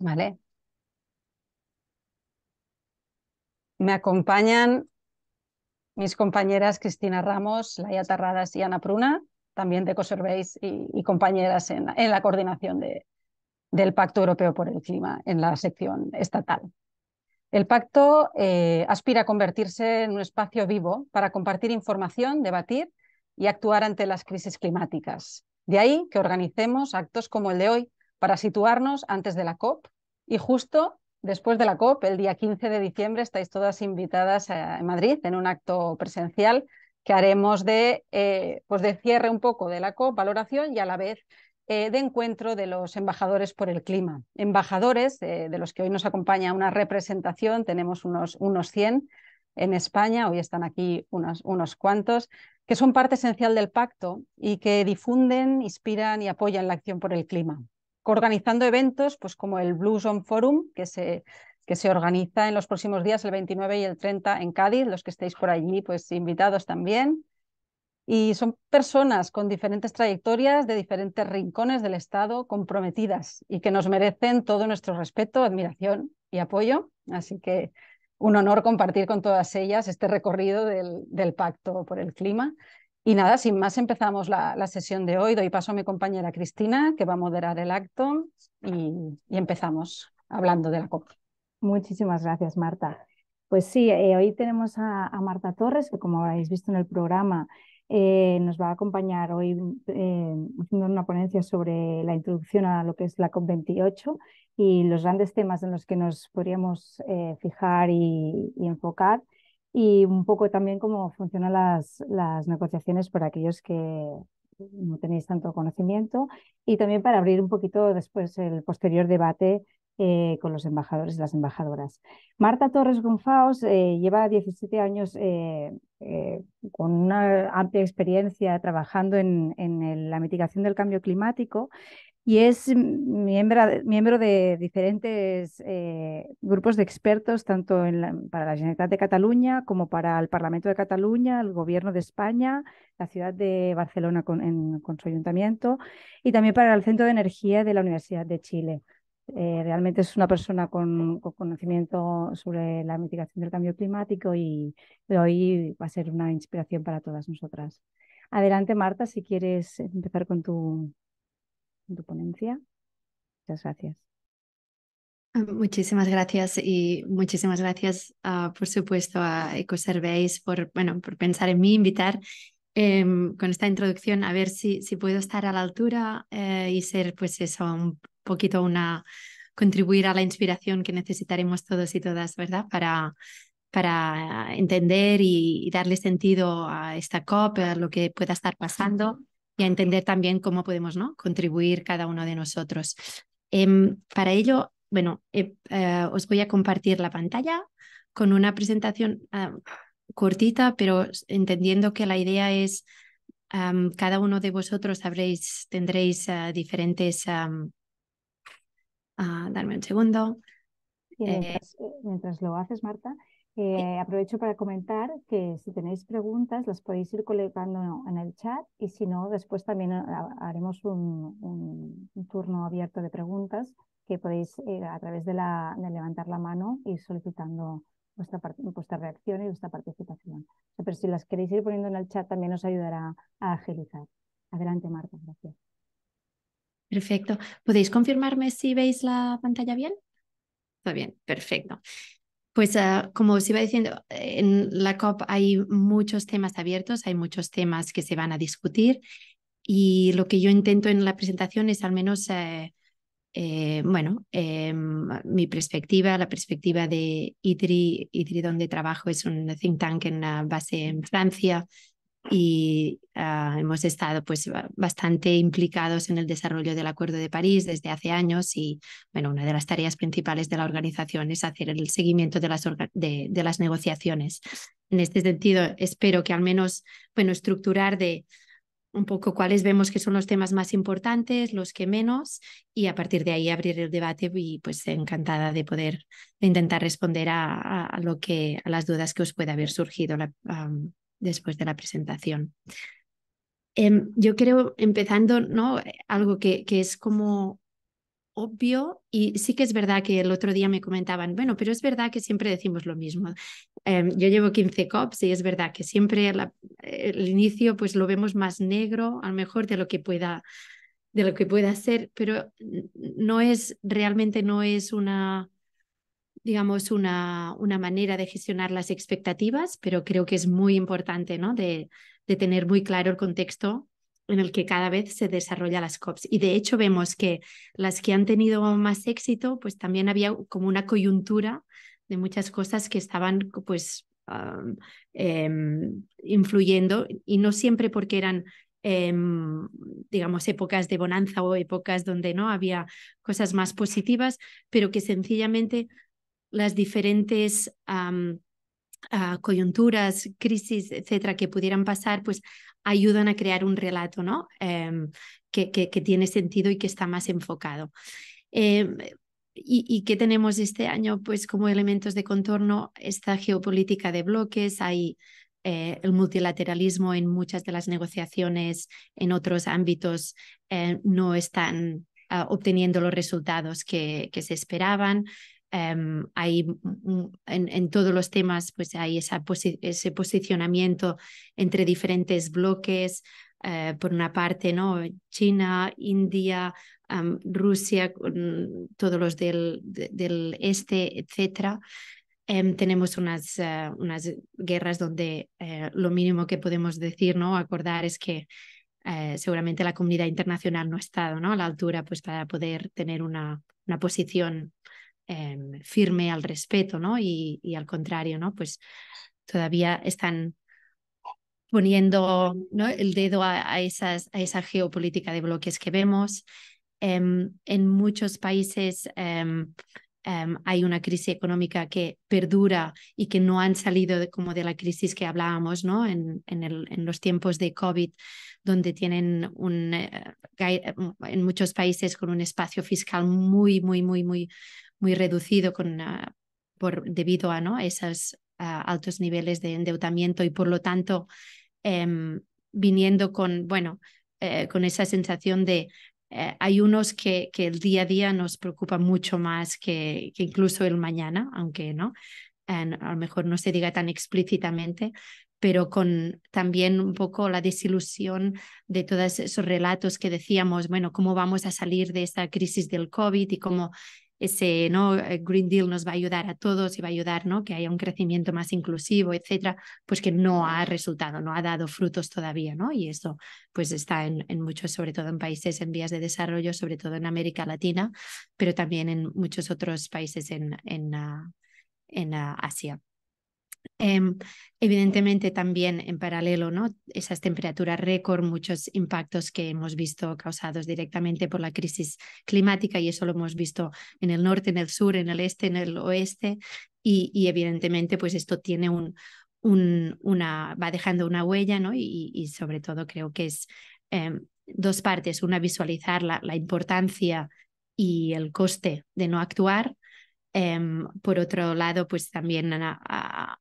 Vale. Me acompañan mis compañeras Cristina Ramos, Laia Tarradas y Ana Pruna, también de Coserveis y, compañeras en, la coordinación de, del Pacto Europeo por el Clima en la sección estatal. El pacto eh, aspira a convertirse en un espacio vivo para compartir información, debatir y actuar ante las crisis climáticas. De ahí que organicemos actos como el de hoy, para situarnos antes de la COP y justo después de la COP, el día 15 de diciembre, estáis todas invitadas a eh, Madrid en un acto presencial que haremos de, eh, pues de cierre un poco de la COP, valoración y a la vez eh, de encuentro de los embajadores por el clima. Embajadores de los que hoy nos acompaña una representación, tenemos unos, unos 100 en España, hoy están aquí unos, unos cuantos, que son parte esencial del pacto y que difunden, inspiran y apoyan la acción por el clima organizando eventos pues como el Blue on Forum, que se, que se organiza en los próximos días, el 29 y el 30 en Cádiz, los que estéis por allí, pues invitados también. Y son personas con diferentes trayectorias de diferentes rincones del Estado comprometidas y que nos merecen todo nuestro respeto, admiración y apoyo. Así que un honor compartir con todas ellas este recorrido del Pacto por el Clima y nada, sin más empezamos la, sesión de hoy. Doy paso a mi compañera Cristina, que va a moderar el acto, y, empezamos hablando de la COP. Muchísimas gracias, Marta. Pues sí, eh, hoy tenemos a, Marta Torres, que como habéis visto en el programa, eh, nos va a acompañar hoy eh, haciendo una ponencia sobre la introducción a lo que es la COP28 y los grandes temas en los que nos podríamos fijar y enfocar y un poco también cómo funcionan las, las negociaciones para aquellos que no tenéis tanto conocimiento y también para abrir un poquito después el posterior debate eh, con los embajadores y las embajadoras. Marta Torres Gonfaos eh, lleva 17 años eh, con una amplia experiencia trabajando en, en, la mitigación del cambio climático y es miembro, miembro de diferentes eh, grupos de expertos, tanto en para la Generalitat de Cataluña como para el Parlamento de Cataluña, el Gobierno de España, la ciudad de Barcelona con, su ayuntamiento y también para el Centro de Energía de la Universidad de Chile. Eh, realmente es una persona con, con, conocimiento sobre la mitigación del cambio climático y hoy va a ser una inspiración para todas nosotras. Adelante, Marta, si quieres empezar con tu tu ponencia. Muchas gracias. Ah, muchísimas gracias y muchísimas gracias, ah, por supuesto, a Ecoserveis por, bueno, por pensar en mí, invitar em, con esta introducción a ver si, puedo estar a la altura eh, y ser, pues eso, un poquito una, contribuir a la inspiración que necesitaremos todos y todas, ¿verdad? Para, para entender y, y darle sentido a esta COP, a lo que pueda estar pasando y a entender también cómo podemos ¿no? contribuir cada uno de nosotros. Em, para ello, bueno, eh, eh, os voy a compartir la pantalla con una presentación ah, cortita, pero entendiendo que la idea es cada uno de vosotros tendréis ah, diferentes... Ah, darme un segundo. Eh, mientras, lo haces, Marta, eh, aprovecho para comentar que si tenéis preguntas las podéis ir colocando en el chat y si no, después también haremos un, turno abierto de preguntas que podéis eh, a través de, la, de, levantar la mano y solicitando vuestra, vuestra reacción y vuestra participación. Pero si las queréis ir poniendo en el chat también os ayudará a agilizar. Adelante, Marta, gracias. Perfecto. ¿Podéis confirmarme si veis la pantalla bien? Está bien, perfecto. Pues ah, como os iba diciendo, en la COP hay muchos temas abiertos, hay muchos temas que se van a discutir y lo que yo intento en la presentación es al menos, eh, eh, bueno, em, mi perspectiva, la perspectiva de ITRI, ITRI donde trabajo es un think tank en base en Francia, y ah, hemos estado pues bastante implicados en el desarrollo del Acuerdo de París desde hace años y bueno, una de las tareas principales de la organización es hacer el seguimiento de las, de, las negociaciones. En este sentido, espero que al menos bueno, estructurar de un poco cuáles vemos que son los temas más importantes, los que menos, y a partir de ahí abrir el debate y pues encantada de poder intentar responder a, a lo que, a las dudas que os pueda haber surgido la, después de la presentación. Em, yo creo, empezando, ¿no? Algo que, que es como obvio y sí que es verdad que el otro día me comentaban, bueno, pero es verdad que siempre decimos lo mismo. Em, yo llevo 15 COPs y es verdad que siempre el inicio pues lo vemos más negro, a lo mejor de lo que pueda de lo que pueda ser, pero no es realmente no es una digamos, una, una manera de gestionar las expectativas, pero creo que es muy importante ¿no? de, tener muy claro el contexto en el que cada vez se desarrolla las COPs. Y de hecho vemos que las que han tenido más éxito, pues también había como una coyuntura de muchas cosas que estaban pues em, influyendo y no siempre porque eran em, digamos épocas de bonanza o épocas donde no había cosas más positivas, pero que sencillamente las diferentes ah, coyunturas, crisis, etcétera, que pudieran pasar, pues ayudan a crear un relato, ¿no? Em, que, que, tiene sentido y que está más enfocado. Em, ¿Y, qué tenemos este año? Pues como elementos de contorno, esta geopolítica de bloques, hay eh, el multilateralismo en muchas de las negociaciones, en otros ámbitos eh, no están ah, obteniendo los resultados que se esperaban. Em, hay en, en, todos los temas pues hay esa ese posicionamiento entre diferentes bloques eh, por una parte no China India Rusia todos los del, del este etcétera em, tenemos unas, eh, unas guerras donde eh, lo mínimo que podemos decir no acordar es que seguramente la comunidad internacional no ha estado ¿no? a la altura pues, para poder tener una, una posición Em, firme al respeto, ¿no? Y, al contrario, ¿no? Pues todavía están poniendo ¿no? el dedo a, esas, a esa geopolítica de bloques que vemos. Em, en muchos países em, hay una crisis económica que perdura y que no han salido como de la crisis que hablábamos ¿no? en, en, el, en los tiempos de COVID, donde tienen un, eh, en muchos países con un espacio fiscal muy, muy, muy, muy, muy reducido con ah, por, debido a ¿no? esos ah, altos niveles de endeudamiento y por lo tanto em, viniendo con, bueno, eh, con esa sensación de eh, hay unos que, que, el día a día nos preocupa mucho más que, que incluso el mañana, aunque no, a lo mejor no se diga tan explícitamente, pero con también un poco la desilusión de todos esos relatos que decíamos, bueno, cómo vamos a salir de esta crisis del COVID y cómo ese ¿no? Eh, Green Deal nos va a ayudar a todos y va a ayudar ¿no? que haya un crecimiento más inclusivo, etcétera, pues que no ha resultado, no ha dado frutos todavía, ¿no? Y eso pues está en, muchos, sobre todo en países en vías de desarrollo, sobre todo en América Latina, pero también en muchos otros países en ah, ah, Asia. Em, evidentemente también en paralelo, ¿no? Esas temperaturas récord, muchos impactos que hemos visto causados directamente por la crisis climática y eso lo hemos visto en el norte, en el sur, en el este, en el oeste y, y evidentemente pues esto tiene un, un, una, va dejando una huella, ¿no? Y, y sobre todo creo que es em, dos partes, una visualizar la importancia y el coste de no actuar Em, por otro lado, pues también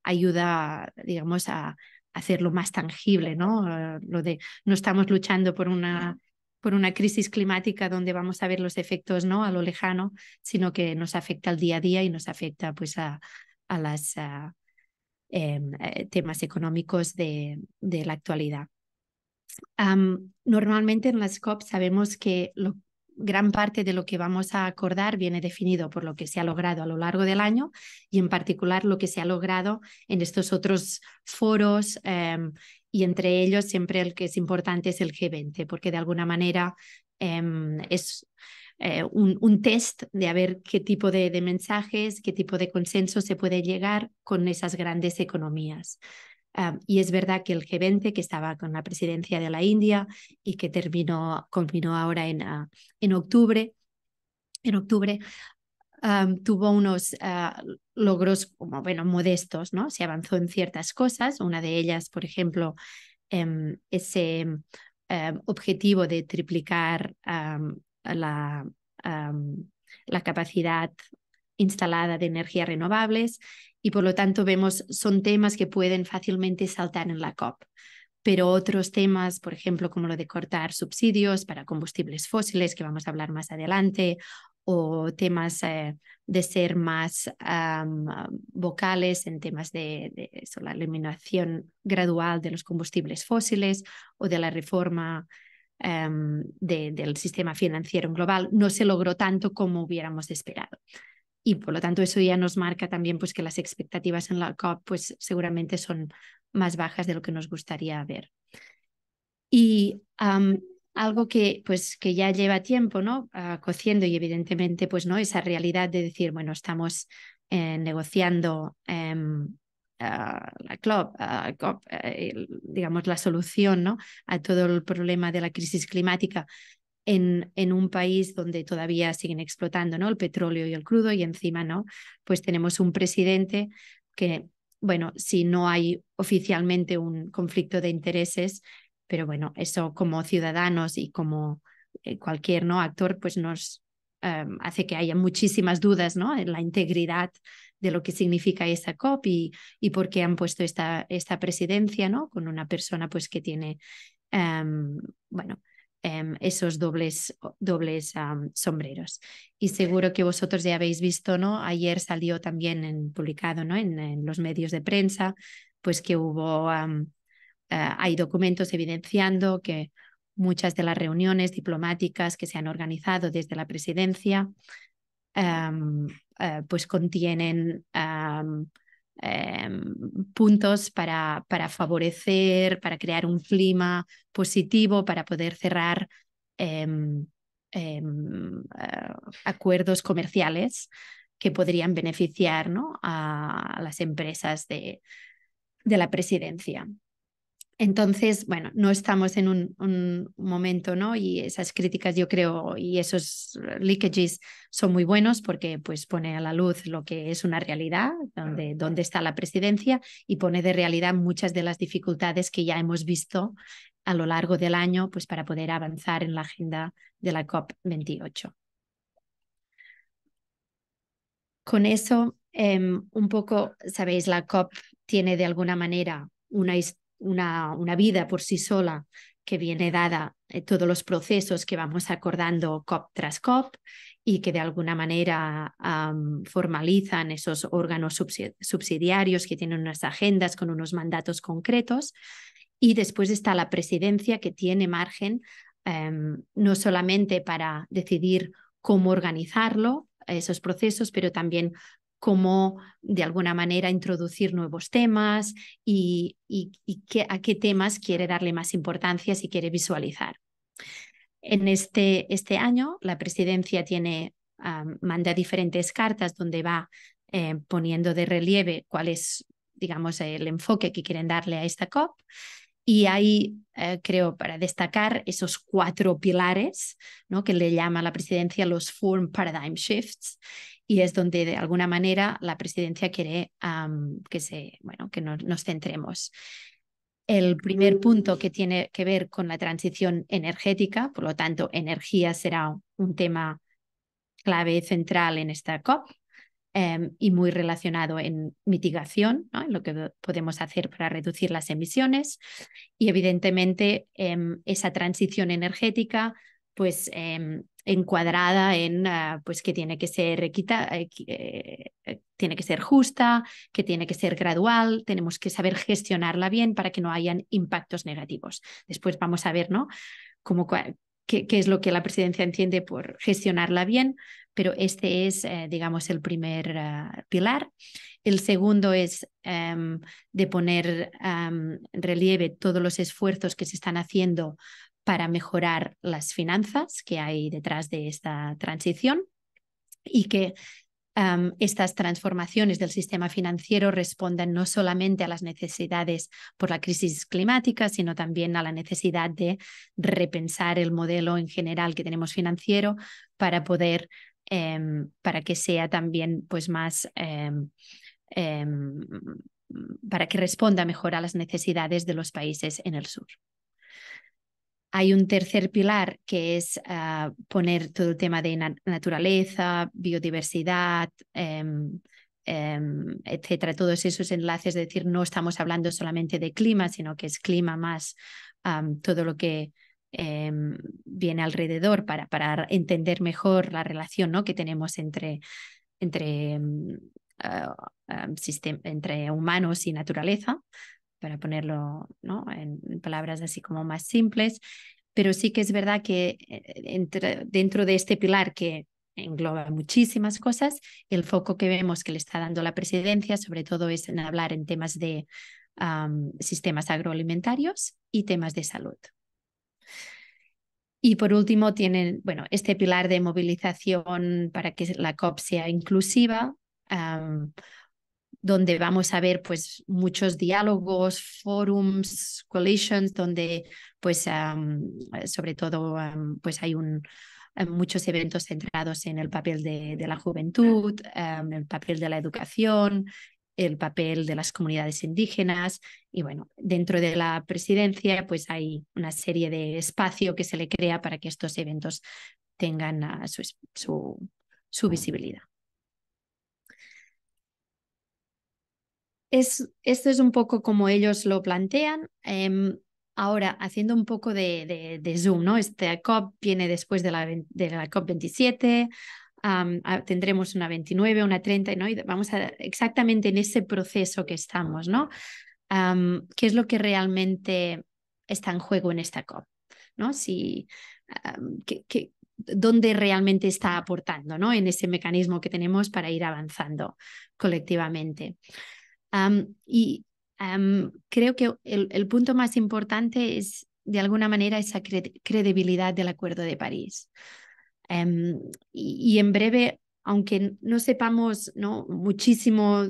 ayuda, digamos, a hacerlo más tangible, ¿no? Ah, lo de no estamos luchando por una por una crisis climática donde vamos a ver los efectos no a lo lejano, sino que nos afecta al día a día y nos afecta pues a, a los ah, em, eh, temas económicos de, la actualidad. normalmente en las COP sabemos que lo, gran parte de lo que vamos a acordar viene definido por lo que se ha logrado a lo largo del año y en particular lo que se ha logrado en estos otros foros em, y entre ellos siempre el que es importante es el G20 porque de alguna manera em, es eh, un, test de a ver qué tipo de, de mensajes, qué tipo de consenso se puede llegar con esas grandes economías y es verdad que el G20, que estaba con la presidencia de la India y que terminó, ahora en, ah, en octubre, en octubre tuvo unos ah, logros como, bueno, modestos, ¿no? Se avanzó en ciertas cosas. Una de ellas, por ejemplo, em, ese em, objetivo de triplicar la, la capacidad instalada de energías renovables y por lo tanto vemos, son temas que pueden fácilmente saltar en la COP. Pero otros temas, por ejemplo, como lo de cortar subsidios para combustibles fósiles, que vamos a hablar más adelante, o temas eh, de ser más vocales en temas de, la eliminación gradual de los combustibles fósiles o de la reforma em, del sistema financiero global, no se logró tanto como hubiéramos esperado y por lo tanto eso ya nos marca también pues que las expectativas en la COP pues seguramente son más bajas de lo que nos gustaría ver. Y algo que pues que ya lleva tiempo, ¿no? Ah, cociendo y evidentemente pues no esa realidad de decir, bueno, estamos eh, negociando em, ah, la COP, ah, eh, digamos, la solución ¿no? a todo el problema de la crisis climática en, un país donde todavía siguen explotando ¿no? el petróleo y el crudo y encima no, pues tenemos un presidente que, bueno, si no hay oficialmente un conflicto de intereses, pero bueno, eso como ciudadanos y como eh, cualquier ¿no? actor, pues nos em, hace que haya muchísimas dudas ¿no? en la integridad de lo que significa esa COP y, por qué han puesto esta, esta presidencia ¿no? con una persona pues que tiene, em, bueno, Em, esos dobles, dobles sombreros. Y seguro que vosotros ya habéis visto, ¿no? Ayer salió también en, publicado ¿no? en, los medios de prensa, pues que hubo, eh, hay documentos evidenciando que muchas de las reuniones diplomáticas que se han organizado desde la presidencia, eh, pues contienen Em, puntos para, para, favorecer, para crear un clima positivo, para poder cerrar em, em, eh, acuerdos comerciales que podrían beneficiar a, las empresas de la presidencia. Entonces, bueno, no estamos en un, momento, ¿no? Y esas críticas, yo creo, y esos leakages son muy buenos porque pues pone a la luz lo que es una realidad, donde, está la presidencia y pone de realidad muchas de las dificultades que ya hemos visto a lo largo del año pues para poder avanzar en la agenda de la COP28. Con eso, em, un poco, sabéis, la COP tiene de alguna manera una historia una, vida por sí sola que viene dada todos los procesos que vamos acordando COP tras COP y que de alguna manera formalizan esos órganos subsidiarios que tienen unas agendas con unos mandatos concretos. Y después está la presidencia que tiene margen em, no solamente para decidir cómo organizarlo, esos procesos, pero también cómo de alguna manera introducir nuevos temas y, a qué temas quiere darle más importancia si quiere visualizar. En este, este año, la presidencia ah, manda diferentes cartas donde va eh, poniendo de relieve cuál es, digamos, el enfoque que quieren darle a esta COP. Y ahí eh, creo para destacar esos cuatro pilares ¿no? que le llama la presidencia los Four Paradigm Shifts y es donde de alguna manera la presidencia quiere que, se, bueno, que no, nos centremos. El primer punto que tiene que ver con la transición energética, por lo tanto, energía será un tema clave central en esta COP em, y muy relacionado en mitigación, ¿no? en lo que podemos hacer para reducir las emisiones. Y evidentemente em, esa transición energética pues em, encuadrada en ah, pues que tiene que ser equita, eh, eh, eh, tiene que ser justa, que tiene que ser gradual, tenemos que saber gestionarla bien para que no hayan impactos negativos. Después vamos a ver, ¿no? Cómo, qué, qué es lo que la presidencia entiende por gestionarla bien, pero este es, digamos, el primer ah, pilar. El segundo es em, de poner en em, relieve todos los esfuerzos que se están haciendo para mejorar las finanzas que hay detrás de esta transición y que estas transformaciones del sistema financiero respondan no solamente a las necesidades por la crisis climática, sino también a la necesidad de repensar el modelo en general que tenemos financiero para poder, em, para que sea también pues, más... Em, em, para que responda mejor a las necesidades de los países en el sur. Hay un tercer pilar que es ah, poner todo el tema de naturaleza, biodiversidad, em, em, etcétera, todos esos enlaces, es decir, no estamos hablando solamente de clima, sino que es clima más todo lo que em, viene alrededor para, entender mejor la relación que tenemos entre, entre, ah, entre humanos y naturaleza para ponerlo ¿no? en, palabras así como más simples, pero sí que es verdad que eh, dentro de este pilar que engloba muchísimas cosas, el foco que vemos que le está dando la presidencia sobre todo es en hablar en temas de sistemas agroalimentarios y temas de salud. Y por último, tienen bueno, este pilar de movilización para que la COP sea inclusiva, donde vamos a ver pues muchos diálogos, forums, coalitions, donde pues sobre todo pues hay muchos eventos centrados en el papel de, la juventud, el papel de la educación, el papel de las comunidades indígenas y bueno, dentro de la presidencia pues hay una serie de espacio que se le crea para que estos eventos tengan ah, su visibilidad. es, esto es un poco como ellos lo plantean. Em, ahora, haciendo un poco de, de, zoom, ¿no? Este COP viene después de la, de la COP27, tendremos una 29, una 30, ¿no? Y vamos a exactamente en ese proceso que estamos, ¿no? ¿Qué es lo que realmente está en juego en esta COP? ¿No? Si, dónde realmente está aportando ¿no? en ese mecanismo que tenemos para ir avanzando colectivamente y creo que el, el, punto más importante es, de alguna manera, esa credibilidad del Acuerdo de París. Em, y, y, en breve, aunque no sepamos ¿no? muchísimo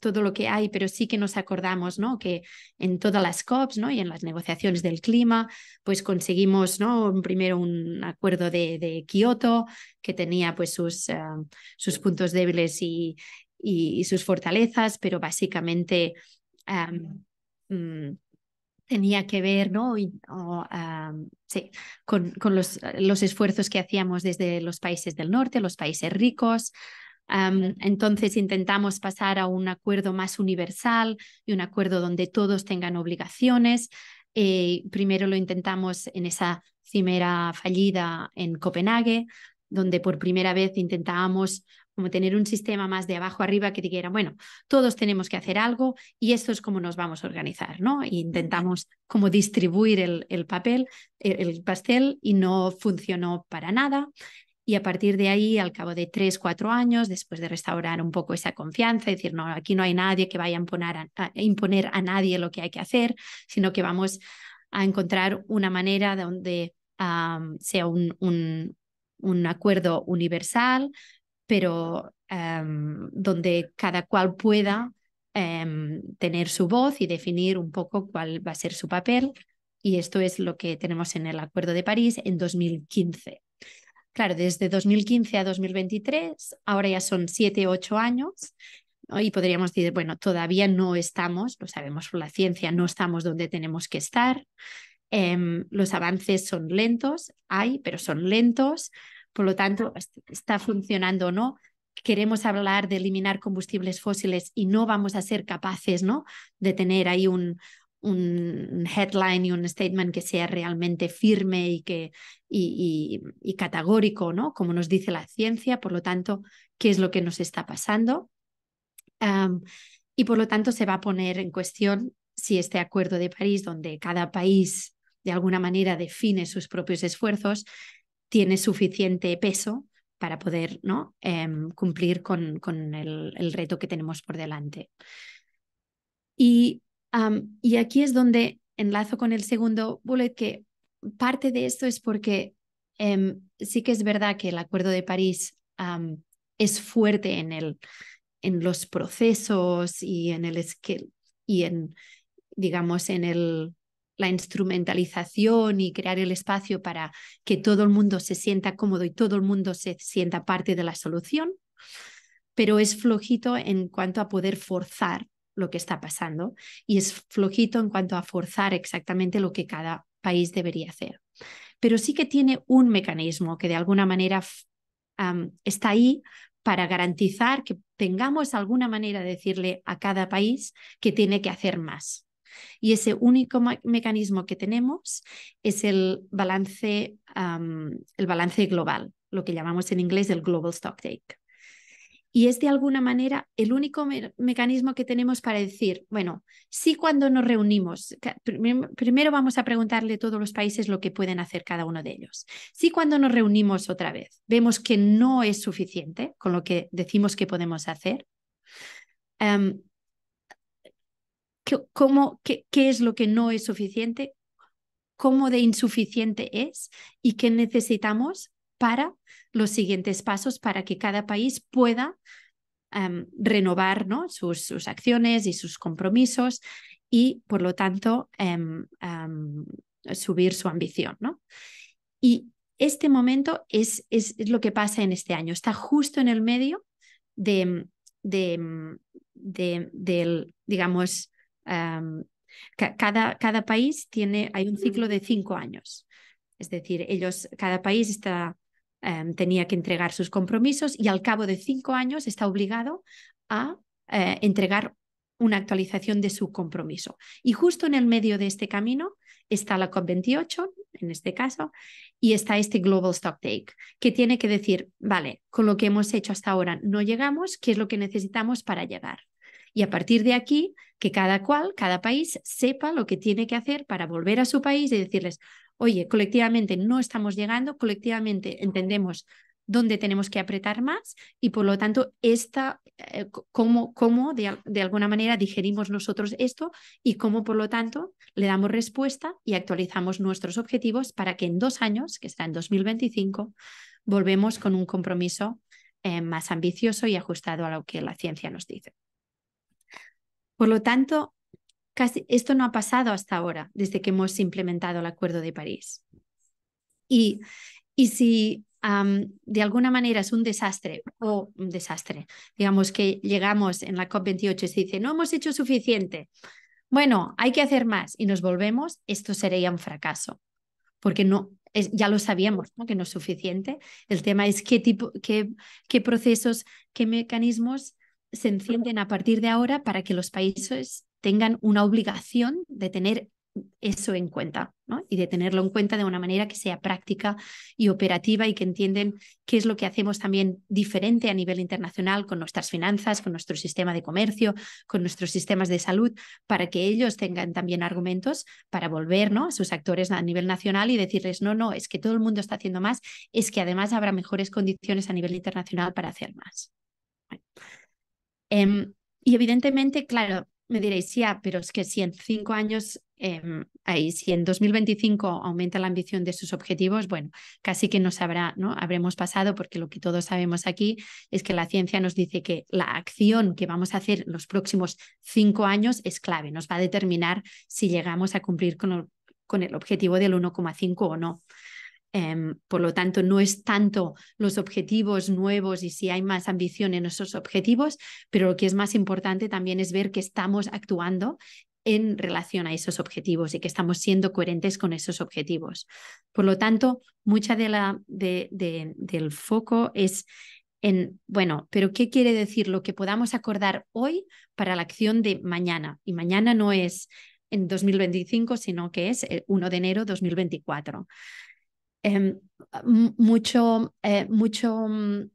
todo lo que hay, pero sí que nos acordamos ¿no? que en todas las COPs ¿no? y en las negociaciones del clima, pues conseguimos ¿no? primero un acuerdo de, de Kioto que tenía pues sus, eh, sus puntos débiles y, y, sus fortalezas, pero básicamente mm, tenía que ver ¿no? con, los, los, esfuerzos que hacíamos desde los países del norte, los países ricos. entonces intentamos pasar a un acuerdo más universal y un acuerdo donde todos tengan obligaciones. Eh, primero lo intentamos en esa cimera fallida en Copenhague, donde por primera vez intentábamos como tener un sistema más de abajo arriba que dijera, bueno, todos tenemos que hacer algo y esto es como nos vamos a organizar, ¿no? E intentamos como distribuir el, papel, el, pastel y no funcionó para nada. Y a partir de ahí, al cabo de tres, cuatro años, después de restaurar un poco esa confianza, decir, no, aquí no hay nadie que vaya a imponer a, imponer a nadie lo que hay que hacer, sino que vamos a encontrar una manera donde sea un acuerdo universal, pero em, donde cada cual pueda em, tener su voz y definir un poco cuál va a ser su papel. Y esto es lo que tenemos en el Acuerdo de París en 2015. Claro, desde 2015 a 2023, ahora ya son 7, ocho años y podríamos decir, bueno, todavía no estamos, lo sabemos por la ciencia, no estamos donde tenemos que estar. Em, los avances son lentos, hay, pero son lentos. Por lo tanto, está funcionando o no. Queremos hablar de eliminar combustibles fósiles y no vamos a ser capaces ¿no? de tener ahí un, un headline y un statement que sea realmente firme y, que, y, y, categórico, ¿no? como nos dice la ciencia, por lo tanto, qué es lo que nos está pasando. y por lo tanto se va a poner en cuestión si este acuerdo de París, donde cada país de alguna manera define sus propios esfuerzos, tiene suficiente peso para poder ¿no? Em, cumplir con, con el, reto que tenemos por delante. Y, y aquí es donde enlazo con el segundo bullet, que parte de esto es porque em, sí que es verdad que el Acuerdo de París es fuerte en, el, en los procesos y en el y en, digamos, en el la instrumentalización y crear el espacio para que todo el mundo se sienta cómodo y todo el mundo se sienta parte de la solución, pero es flojito en cuanto a poder forzar lo que está pasando y es flojito en cuanto a forzar exactamente lo que cada país debería hacer. Pero sí que tiene un mecanismo que de alguna manera está ahí para garantizar que tengamos alguna manera de decirle a cada país que tiene que hacer más y ese único mecanismo que tenemos es el balance, el balance global, lo que llamamos en inglés el global stock take. Y es de alguna manera el único mecanismo que tenemos para decir, bueno, sí cuando nos reunimos, primero vamos a preguntarle a todos los países lo que pueden hacer cada uno de ellos. Sí cuando nos reunimos otra vez, vemos que no es suficiente con lo que decimos que podemos hacer qué, cómo, qué, es lo que no es suficiente, cómo de insuficiente es y qué necesitamos para los siguientes pasos para que cada país pueda em, renovar ¿no? sus, sus, acciones y sus compromisos y, por lo tanto, em, em, subir su ambición. ¿no? Y este momento es, es, lo que pasa en este año. Está justo en el medio de, del, digamos, cada, cada país tiene, hay un ciclo de cinco años. Es decir, ellos, cada país está, em, tenía que entregar sus compromisos y al cabo de cinco años está obligado a eh, entregar una actualización de su compromiso. Y justo en el medio de este camino está la COP28, en este caso, y está este Global Stock Take que tiene que decir, vale, con lo que hemos hecho hasta ahora no llegamos, ¿qué es lo que necesitamos para llegar? Y a partir de aquí que cada cual, cada país, sepa lo que tiene que hacer para volver a su país y decirles, oye, colectivamente no estamos llegando, colectivamente entendemos dónde tenemos que apretar más y por lo tanto esta, eh, cómo, de, alguna manera digerimos nosotros esto y cómo por lo tanto le damos respuesta y actualizamos nuestros objetivos para que en dos años, que será en 2025, volvemos con un compromiso eh, más ambicioso y ajustado a lo que la ciencia nos dice. Por lo tanto, casi esto no ha pasado hasta ahora, desde que hemos implementado el Acuerdo de París. Y, si de alguna manera es un desastre o un desastre, digamos que llegamos en la COP28 y se dice, no hemos hecho suficiente, bueno, hay que hacer más y nos volvemos, esto sería un fracaso, porque no, es, ya lo sabíamos, ¿no? que no es suficiente. El tema es qué tipo, qué, qué procesos, qué mecanismos se encienden a partir de ahora para que los países tengan una obligación de tener eso en cuenta ¿no? y de tenerlo en cuenta de una manera que sea práctica y operativa y que entiendan qué es lo que hacemos también diferente a nivel internacional con nuestras finanzas, con nuestro sistema de comercio, con nuestros sistemas de salud, para que ellos tengan también argumentos para volver ¿no? a sus actores a nivel nacional y decirles, no, no, es que todo el mundo está haciendo más, es que además habrá mejores condiciones a nivel internacional para hacer más. Em, y evidentemente, claro, me diréis, sí, ah, pero es que si en cinco años, em, ahí, si en 2025 aumenta la ambición de sus objetivos, bueno, casi que no sabrá, ¿no? habremos pasado, porque lo que todos sabemos aquí es que la ciencia nos dice que la acción que vamos a hacer los próximos cinco años es clave, nos va a determinar si llegamos a cumplir con, el, con el objetivo del 1,5 o no. Em, por lo tanto, no es tanto los objetivos nuevos y si hay más ambición en esos objetivos, pero lo que es más importante también es ver que estamos actuando en relación a esos objetivos y que estamos siendo coherentes con esos objetivos. Por lo tanto, mucha de la, del foco es en, bueno, pero ¿qué quiere decir lo que podamos acordar hoy para la acción de mañana? Y mañana no es en 2025, sino que es el eh, 1 de enero 2024. Em, mucho, eh, mucho mm,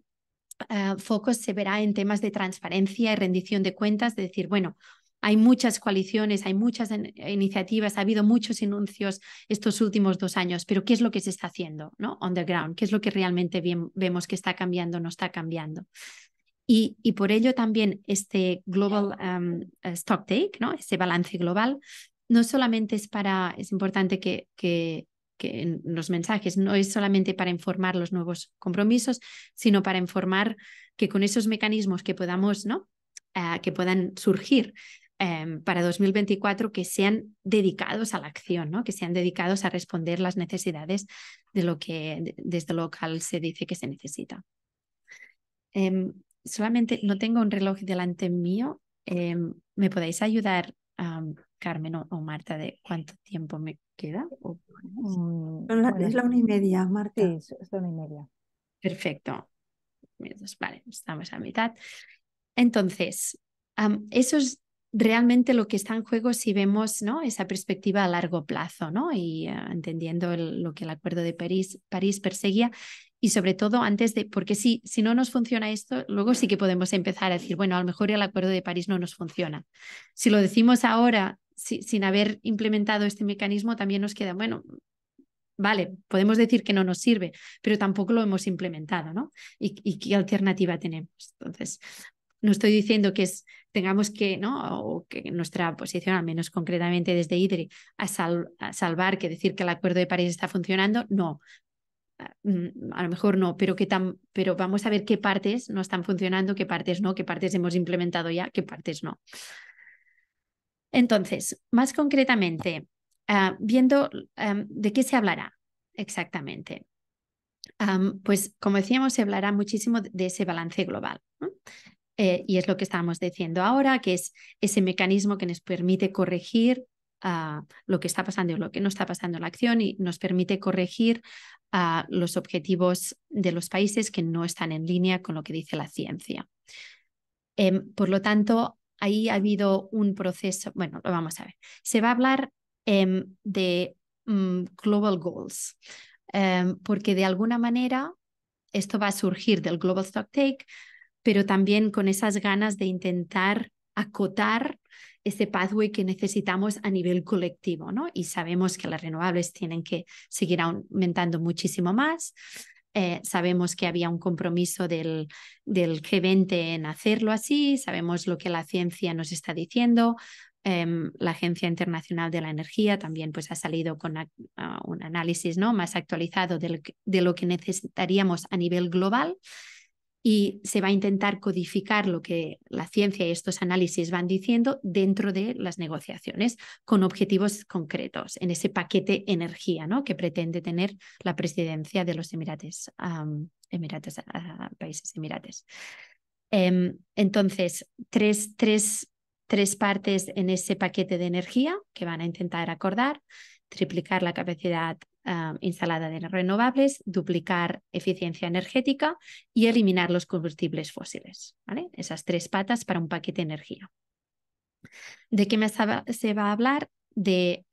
ah, foco se verá en temas de transparencia y rendición de cuentas, de decir, bueno, hay muchas coaliciones, hay muchas iniciativas, ha habido muchos anuncios estos últimos dos años, pero ¿qué es lo que se está haciendo ¿no? underground ¿Qué es lo que realmente bien, vemos que está cambiando, no está cambiando? Y, y por ello también este Global em, eh, Stock Take, ¿no? ese balance global, no solamente es para, es importante que, que que en los mensajes no es solamente para informar los nuevos compromisos, sino para informar que con esos mecanismos que podamos, ¿no? Ah, que puedan surgir em, para 2024, que sean dedicados a la acción, ¿no? Que sean dedicados a responder las necesidades de lo que desde local se dice que se necesita. Em, solamente no tengo un reloj delante mío. Em, ¿Me podéis ayudar Carmen o, Marta de cuánto tiempo me queda. es la una y media, Marta. es la una y media. Perfecto. Vale, estamos a mitad. Entonces, eso es realmente lo que está en juego si vemos ¿no? esa perspectiva a largo plazo ¿no? y eh, entendiendo lo que el Acuerdo de París perseguía y sobre todo antes de, porque si, si no nos funciona esto, luego sí que podemos empezar a decir, bueno, a lo mejor el Acuerdo de París no nos funciona. Si lo decimos ahora sin haber implementado este mecanismo, también nos queda, bueno, vale, podemos decir que no nos sirve, pero tampoco lo hemos implementado, ¿no? ¿Y, qué alternativa tenemos? Entonces, no estoy diciendo que tengamos que, ¿no? O que nuestra posición, al menos concretamente desde IDRI, a, a, salvar que decir que el Acuerdo de París está funcionando, no, Ah, mm, a lo mejor no, pero, pero vamos a ver qué partes no están funcionando, qué partes no, qué partes hemos implementado ya, qué partes no. Entonces, más concretamente, ah, viendo de qué se hablará exactamente. pues, como decíamos, se hablará muchísimo de ese balance global. Eh, y es lo que estábamos diciendo ahora, que es ese mecanismo que nos permite corregir lo que está pasando y lo que no está pasando en la acción y nos permite corregir ah, los objetivos de los países que no están en línea con lo que dice la ciencia. Em, por lo tanto, ahí ha habido un proceso, bueno, lo vamos a ver. Se va a hablar em, de mm, Global Goals, em, porque de alguna manera esto va a surgir del Global Stock Take, pero también con esas ganas de intentar acotar ese pathway que necesitamos a nivel colectivo, ¿no? Y sabemos que las renovables tienen que seguir aumentando muchísimo más. Eh, sabemos que había un compromiso del, del G20 en hacerlo así, sabemos lo que la ciencia nos está diciendo, em, la Agencia Internacional de la Energía también pues, ha salido con un análisis ¿no? más actualizado de de lo, que, necesitaríamos a nivel global y se va a intentar codificar lo que la ciencia y estos análisis van diciendo dentro de las negociaciones con objetivos concretos en ese paquete energía ¿no? que pretende tener la presidencia de los Emirates, Emirates ah, Países Emirates. Em, entonces, tres, tres, tres partes en ese paquete de energía que van a intentar acordar triplicar la capacidad instalada de renovables, duplicar eficiencia energética y eliminar los combustibles fósiles. ¿vale? Esas tres patas para un paquete de energía. ¿De qué se va a hablar? De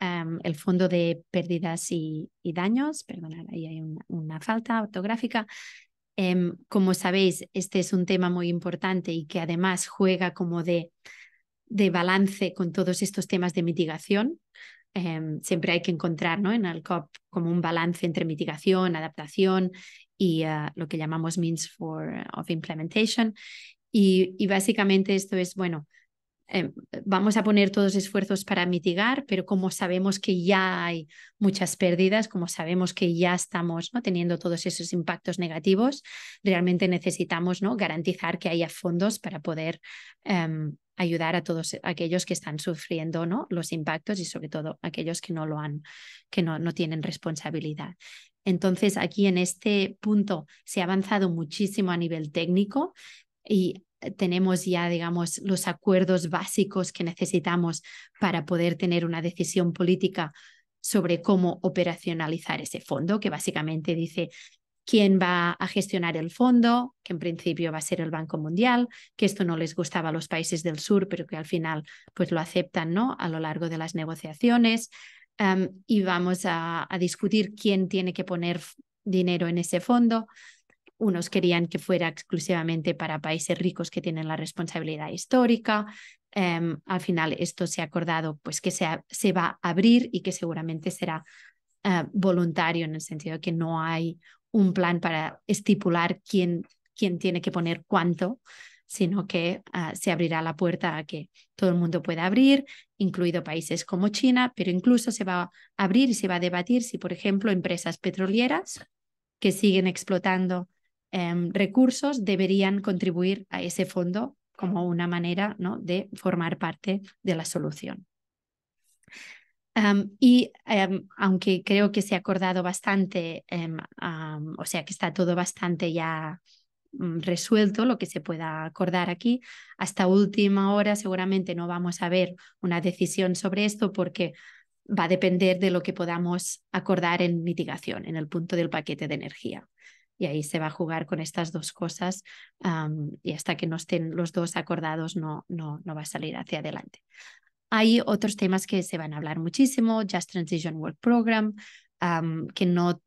el fondo de pérdidas y, daños, perdonad, ahí hay una, falta ortográfica, em, como sabéis, este es un tema muy importante y que además juega como de, de balance con todos estos temas de mitigación, Em, siempre hay que encontrar en en COP como un balance entre mitigación, adaptación y eh, lo que llamamos means for, eh, of implementation. y, básicamente esto es, bueno, Em, vamos a poner todos esfuerzos para mitigar, pero como sabemos que ya hay muchas pérdidas, como sabemos que ya estamos teniendo todos esos impactos negativos, realmente necesitamos ¿no? garantizar que haya fondos para poder em, ayudar a todos aquellos que están sufriendo ¿no? los impactos y sobre todo aquellos que no lo han, que no, no tienen responsabilidad. Entonces, aquí en este punto se ha avanzado muchísimo a nivel técnico y tenemos ya, digamos, los acuerdos básicos que necesitamos para poder tener una decisión política sobre cómo operacionalizar ese fondo, que básicamente dice quién va a gestionar el fondo, que en principio va a ser el Banco Mundial, que esto no les gustaba a los países del sur, pero que al final pues lo aceptan ¿no? a lo largo de las negociaciones. y vamos a discutir quién tiene que poner dinero en ese fondo, unos querían que fuera exclusivamente para países ricos que tienen la responsabilidad histórica. Em, al final esto se ha acordado pues que se, se va a abrir y que seguramente será eh, voluntario en el sentido de que no hay un plan para estipular quién, quién tiene que poner cuánto, sino que ah, se abrirá la puerta a que todo el mundo pueda abrir, incluido países como China, pero incluso se va a abrir y se va a debatir si, por ejemplo, empresas petroleras que siguen explotando Em, recursos deberían contribuir a ese fondo como una manera ¿no? de formar parte de la solución. Em, y em, aunque creo que se ha acordado bastante, o sea que está todo bastante ya mm, resuelto, lo que se pueda acordar aquí, hasta última hora seguramente no vamos a ver una decisión sobre esto porque va a depender de lo que podamos acordar en mitigación, en el punto del paquete de energía y ahí se va a jugar con estas dos cosas y hasta que no estén los dos acordados no, no, no va a salir hacia adelante. Hay otros temas que se van a hablar muchísimo, Just Transition Work Program, que no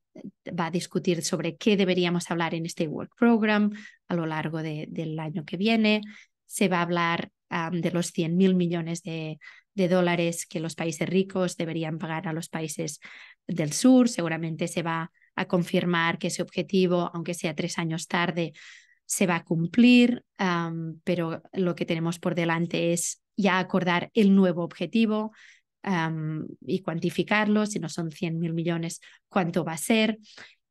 va a discutir sobre qué deberíamos hablar en este work program a lo largo del año que viene. Se va a hablar de los 100 mil millones de, de, dólares que los países ricos deberían pagar a los países del sur. Seguramente se va a confirmar que ese objetivo, aunque sea tres años tarde, se va a cumplir, pero lo que tenemos por delante es ya acordar el nuevo objetivo y cuantificarlo, si no son 100 mil millones, cuánto va a ser.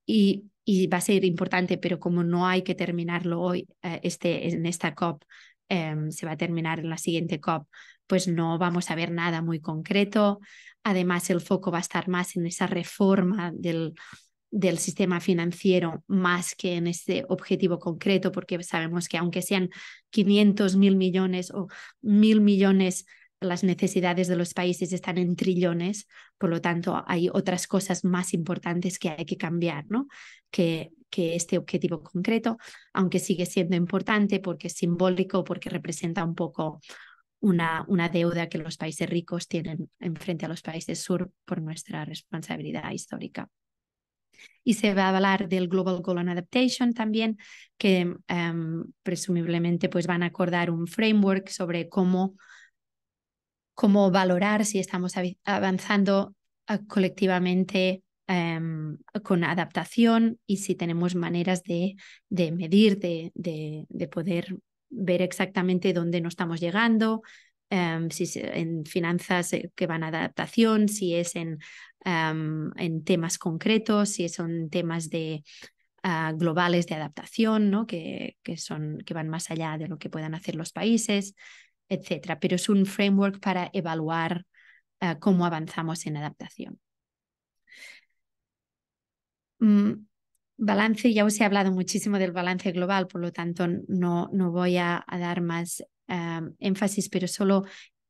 Y, va a ser importante, pero como no hay que terminarlo hoy, eh, este, en esta COP, em, se va a terminar en la siguiente COP, pues no vamos a ver nada muy concreto. Además, el foco va a estar más en esa reforma del, del sistema financiero más que en este objetivo concreto, porque sabemos que aunque sean 500 mil millones o mil millones, las necesidades de los países están en trillones, por lo tanto hay otras cosas más importantes que hay que cambiar, ¿no? Que, que este objetivo concreto, aunque sigue siendo importante porque es simbólico, porque representa un poco una, una, deuda que los países ricos tienen enfrente frente a los países sur por nuestra responsabilidad histórica. Y se va a hablar del Global Goal on Adaptation también, que em, presumiblemente pues, van a acordar un framework sobre cómo, cómo valorar si estamos avanzando ah, colectivamente em, con adaptación y si tenemos maneras de, medir, de, de, poder ver exactamente dónde no estamos llegando, Em, si es en finanzas eh, que van a adaptación, si es en, em, temas concretos, si son temas de, ah, globales de adaptación, ¿no? que, son, que van más allá de lo que puedan hacer los países, etc. Pero es un framework para evaluar ah, cómo avanzamos en adaptación. Mm, balance, ya os he hablado muchísimo del balance global, por lo tanto no, no voy a, a dar más énfasis, pero solo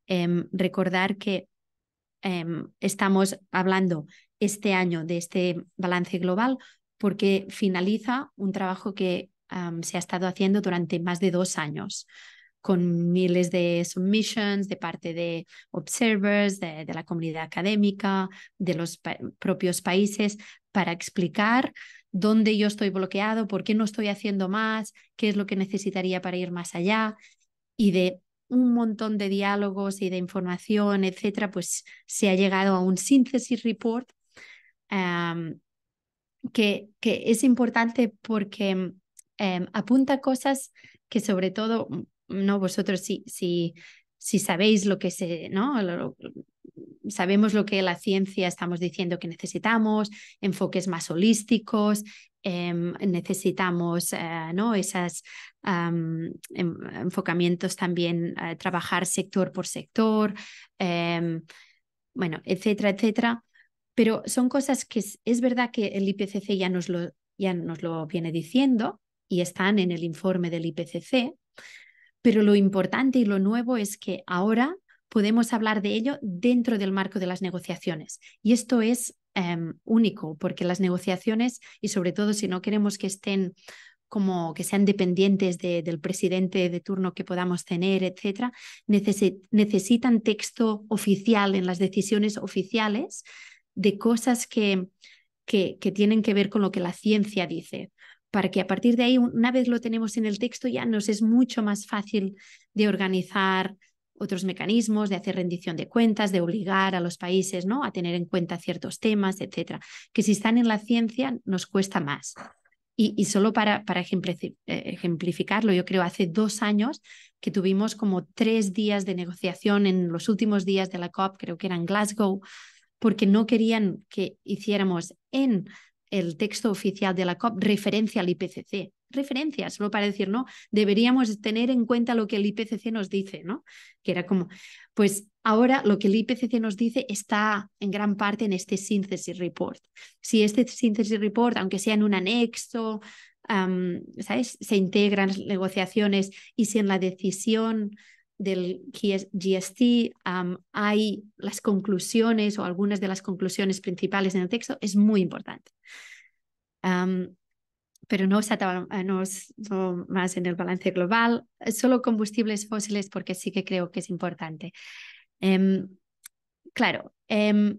em, recordar que em, estamos hablando este año de este balance global porque finaliza un trabajo que se ha estado haciendo durante más de dos años con miles de submissions de parte de observers, de, la comunidad académica, de los propios países, para explicar dónde yo estoy bloqueado, por qué no estoy haciendo más, qué es lo que necesitaría para ir más allá y de un montón de diálogos y de información, etcétera, pues se ha llegado a un síntesis report que, que, es importante porque em, apunta cosas que sobre todo, mm, no vosotros si, si, sabéis lo que se, ¿no? sabemos lo que la ciencia estamos diciendo que necesitamos, enfoques más holísticos, Em, necesitamos eh, ¿no? esos em, enfocamientos también, trabajar sector por sector, em, bueno, etcétera, etcétera. Pero son cosas que es, verdad que el IPCC ya nos, lo, ya nos lo viene diciendo y están en el informe del IPCC, pero lo importante y lo nuevo es que ahora podemos hablar de ello dentro del marco de las negociaciones. Y esto es Em, único, porque las negociaciones, y sobre todo si no queremos que estén como que sean dependientes del presidente de turno que podamos tener, etcétera, necesitan texto oficial en las decisiones oficiales de cosas que, que, tienen que ver con lo que la ciencia dice, para que a partir de ahí, una vez lo tenemos en el texto, ya nos es mucho más fácil de organizar otros mecanismos de hacer rendición de cuentas, de obligar a los países ¿no? a tener en cuenta ciertos temas, etcétera, que si están en la ciencia nos cuesta más. Y, solo para, para eh, ejemplificarlo, yo creo hace dos años que tuvimos como tres días de negociación en los últimos días de la COP, creo que era en Glasgow, porque no querían que hiciéramos en el texto oficial de la COP referencia al IPCC referencias, solo para decir, no, deberíamos tener en cuenta lo que el IPCC nos dice, ¿no? Que era como, pues ahora lo que el IPCC nos dice está en gran parte en este Synthesis report. Si este Synthesis report, aunque sea en un anexo, ¿sabes? Se integran las negociaciones y si en la decisión del GST hay las conclusiones o algunas de las conclusiones principales en el texto, es muy importante pero eh, no, más en el balance global, eh, solo combustibles fósiles porque sí que creo que es importante. Em, claro, em,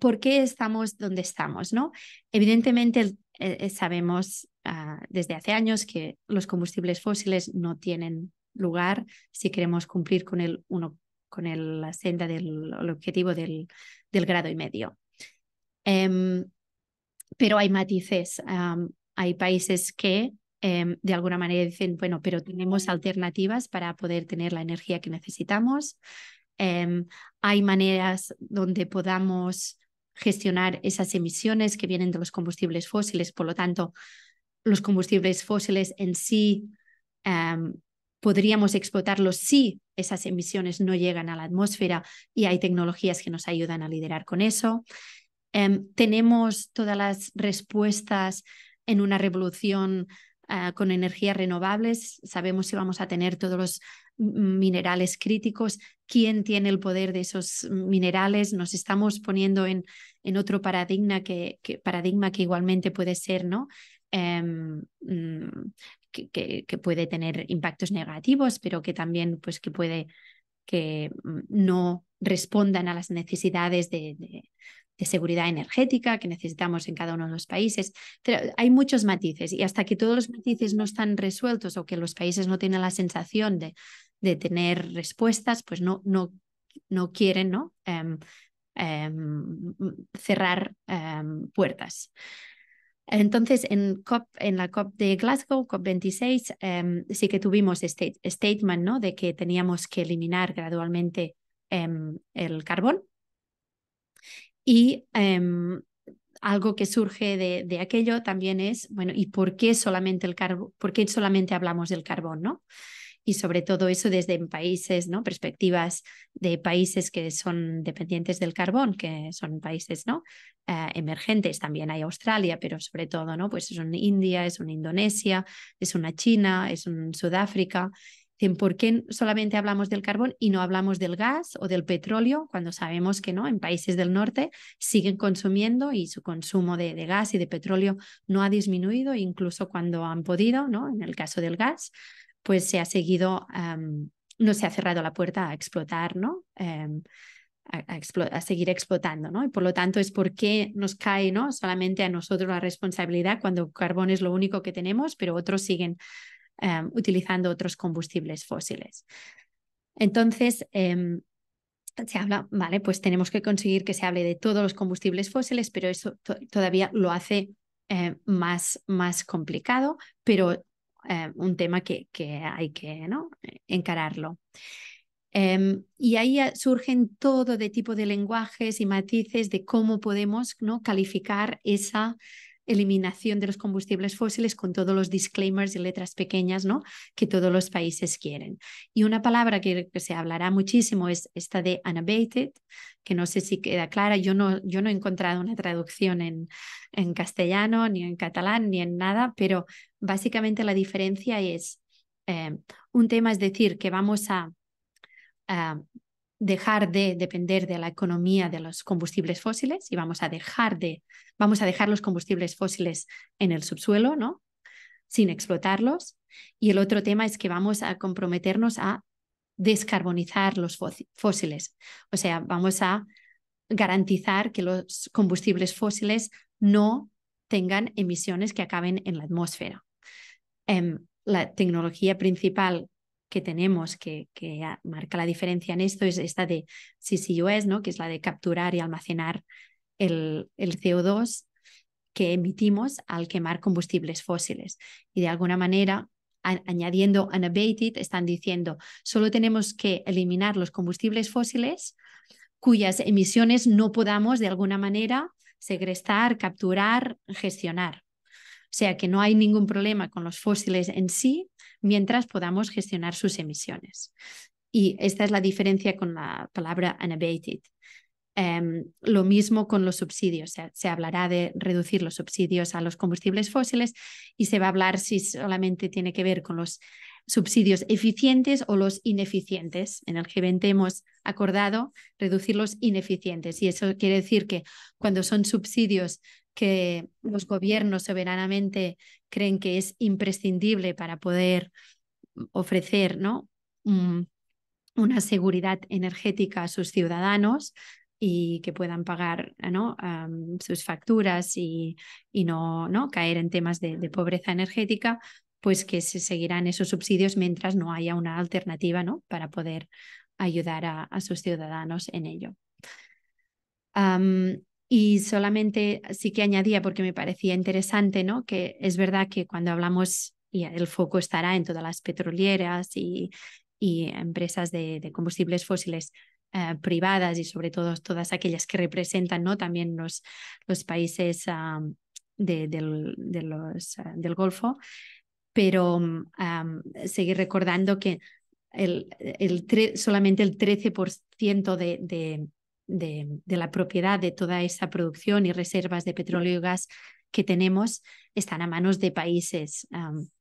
¿por qué estamos donde estamos? ¿no? Evidentemente eh, sabemos ah, desde hace años que los combustibles fósiles no tienen lugar si queremos cumplir con el con la senda del objetivo del, grado y medio. Em, pero hay matices. Hay países que em, de alguna manera dicen, bueno, pero tenemos alternativas para poder tener la energía que necesitamos. Em, hay maneras donde podamos gestionar esas emisiones que vienen de los combustibles fósiles. Por lo tanto, los combustibles fósiles en sí em, podríamos explotarlos si esas emisiones no llegan a la atmósfera y hay tecnologías que nos ayudan a liderar con eso. tenemos todas las respuestas en una revolución eh, con energías renovables, sabemos si vamos a tener todos los minerales críticos, quién tiene el poder de esos minerales, nos estamos poniendo en, en otro paradigma que, paradigma que igualmente puede ser, ¿no? Em, mm, que, puede tener impactos negativos, pero que también pues, que puede que mm, no respondan a las necesidades de, de seguridad energética que necesitamos en cada uno de los países. Pero hay muchos matices y hasta que todos los matices no están resueltos o que los países no tienen la sensación de, de tener respuestas, pues no, no, no quieren ¿no? Em, em, cerrar em, puertas. Entonces, en, COP, en la COP de Glasgow, COP26, sí que tuvimos este statement ¿no? de que teníamos que eliminar gradualmente el carbón y em, algo que surge de, aquello también es, bueno, ¿y por qué solamente, el qué solamente hablamos del carbón? ¿no? Y sobre todo eso desde países, ¿no? perspectivas de países que son dependientes del carbón, que son países ¿no? Eh, emergentes, también hay Australia, pero sobre todo, ¿no? pues es una India, es una Indonesia, es una China, es un Sudáfrica, ¿por qué solamente hablamos del carbón y no hablamos del gas o del petróleo? Cuando sabemos que no, en países del norte siguen consumiendo y su consumo de, gas y de petróleo no ha disminuido, incluso cuando han podido, ¿no? En el caso del gas, pues se ha seguido, no se ha cerrado la puerta a explotar, ¿no? Em, a, seguir explotando, ¿no? Y por lo tanto es por qué nos cae, ¿no? Solamente a nosotros la responsabilidad cuando carbón es lo único que tenemos, pero otros siguen Em, utilizando otros combustibles fósiles. Entonces, em, se habla, vale, pues tenemos que conseguir que se hable de todos los combustibles fósiles, pero eso todavía lo hace em, más, más complicado, pero un tema que, que hay que ¿no? encararlo. y ahí surgen todo de tipo de lenguajes y matices de cómo podemos ¿no? calificar esa eliminación de los combustibles fósiles con todos los disclaimers y letras pequeñas ¿no? que todos los países quieren. Y una palabra que, se hablará muchísimo es esta de unabated, que no sé si queda clara, yo no, yo no he encontrado una traducción en, en castellano, ni en catalán, ni en nada, pero básicamente la diferencia es, eh, un tema es decir que vamos a dejar de depender de la economía de los combustibles fósiles y vamos a dejar de vamos a dejar los combustibles fósiles en el subsuelo, ¿no? sin explotarlos. Y el otro tema es que vamos a comprometernos a descarbonizar los fósiles. O sea, vamos a garantizar que los combustibles fósiles no tengan emisiones que acaben en la atmósfera. en em, la tecnología principal que tenemos que, marca la diferencia en esto es esta de CCUS, ¿no? que es la de capturar y almacenar el, CO2 que emitimos al quemar combustibles fósiles. Y de alguna manera añadiendo unabated, están diciendo, solo tenemos que eliminar los combustibles fósiles cuyas emisiones no podamos de alguna manera segrestar, capturar, gestionar. O sea que no hay ningún problema con los fósiles en sí, mientras podamos gestionar sus emisiones. Y esta es la diferencia con la palabra unabated. Em, lo mismo con los subsidios. Se, se, hablará de reducir los subsidios a los combustibles fósiles y se va a hablar si solamente tiene que ver con los subsidios eficientes o los ineficientes. En el G20 hemos acordado reducir los ineficientes y eso quiere decir que cuando son subsidios que los gobiernos soberanamente creen que es imprescindible para poder ofrecer ¿no? una seguridad energética a sus ciudadanos y que puedan pagar ¿no? sus facturas y, no, no, caer en temas de, pobreza energética, pues que se seguirán esos subsidios mientras no haya una alternativa ¿no? para poder ayudar a, sus ciudadanos en ello. Y solamente sí que añadía, porque me parecía interesante, ¿no? que es verdad que cuando hablamos, y el foco estará en todas las petroleras y, empresas de, combustibles fósiles eh, privadas y sobre todo todas aquellas que representan ¿no? también los, los países ah, de, del, ah, del Golfo. Pero mm, ah, seguir recordando que el, el solamente el 13% de de, la propiedad de toda esa producción y reservas de petróleo y gas que tenemos están a manos de países.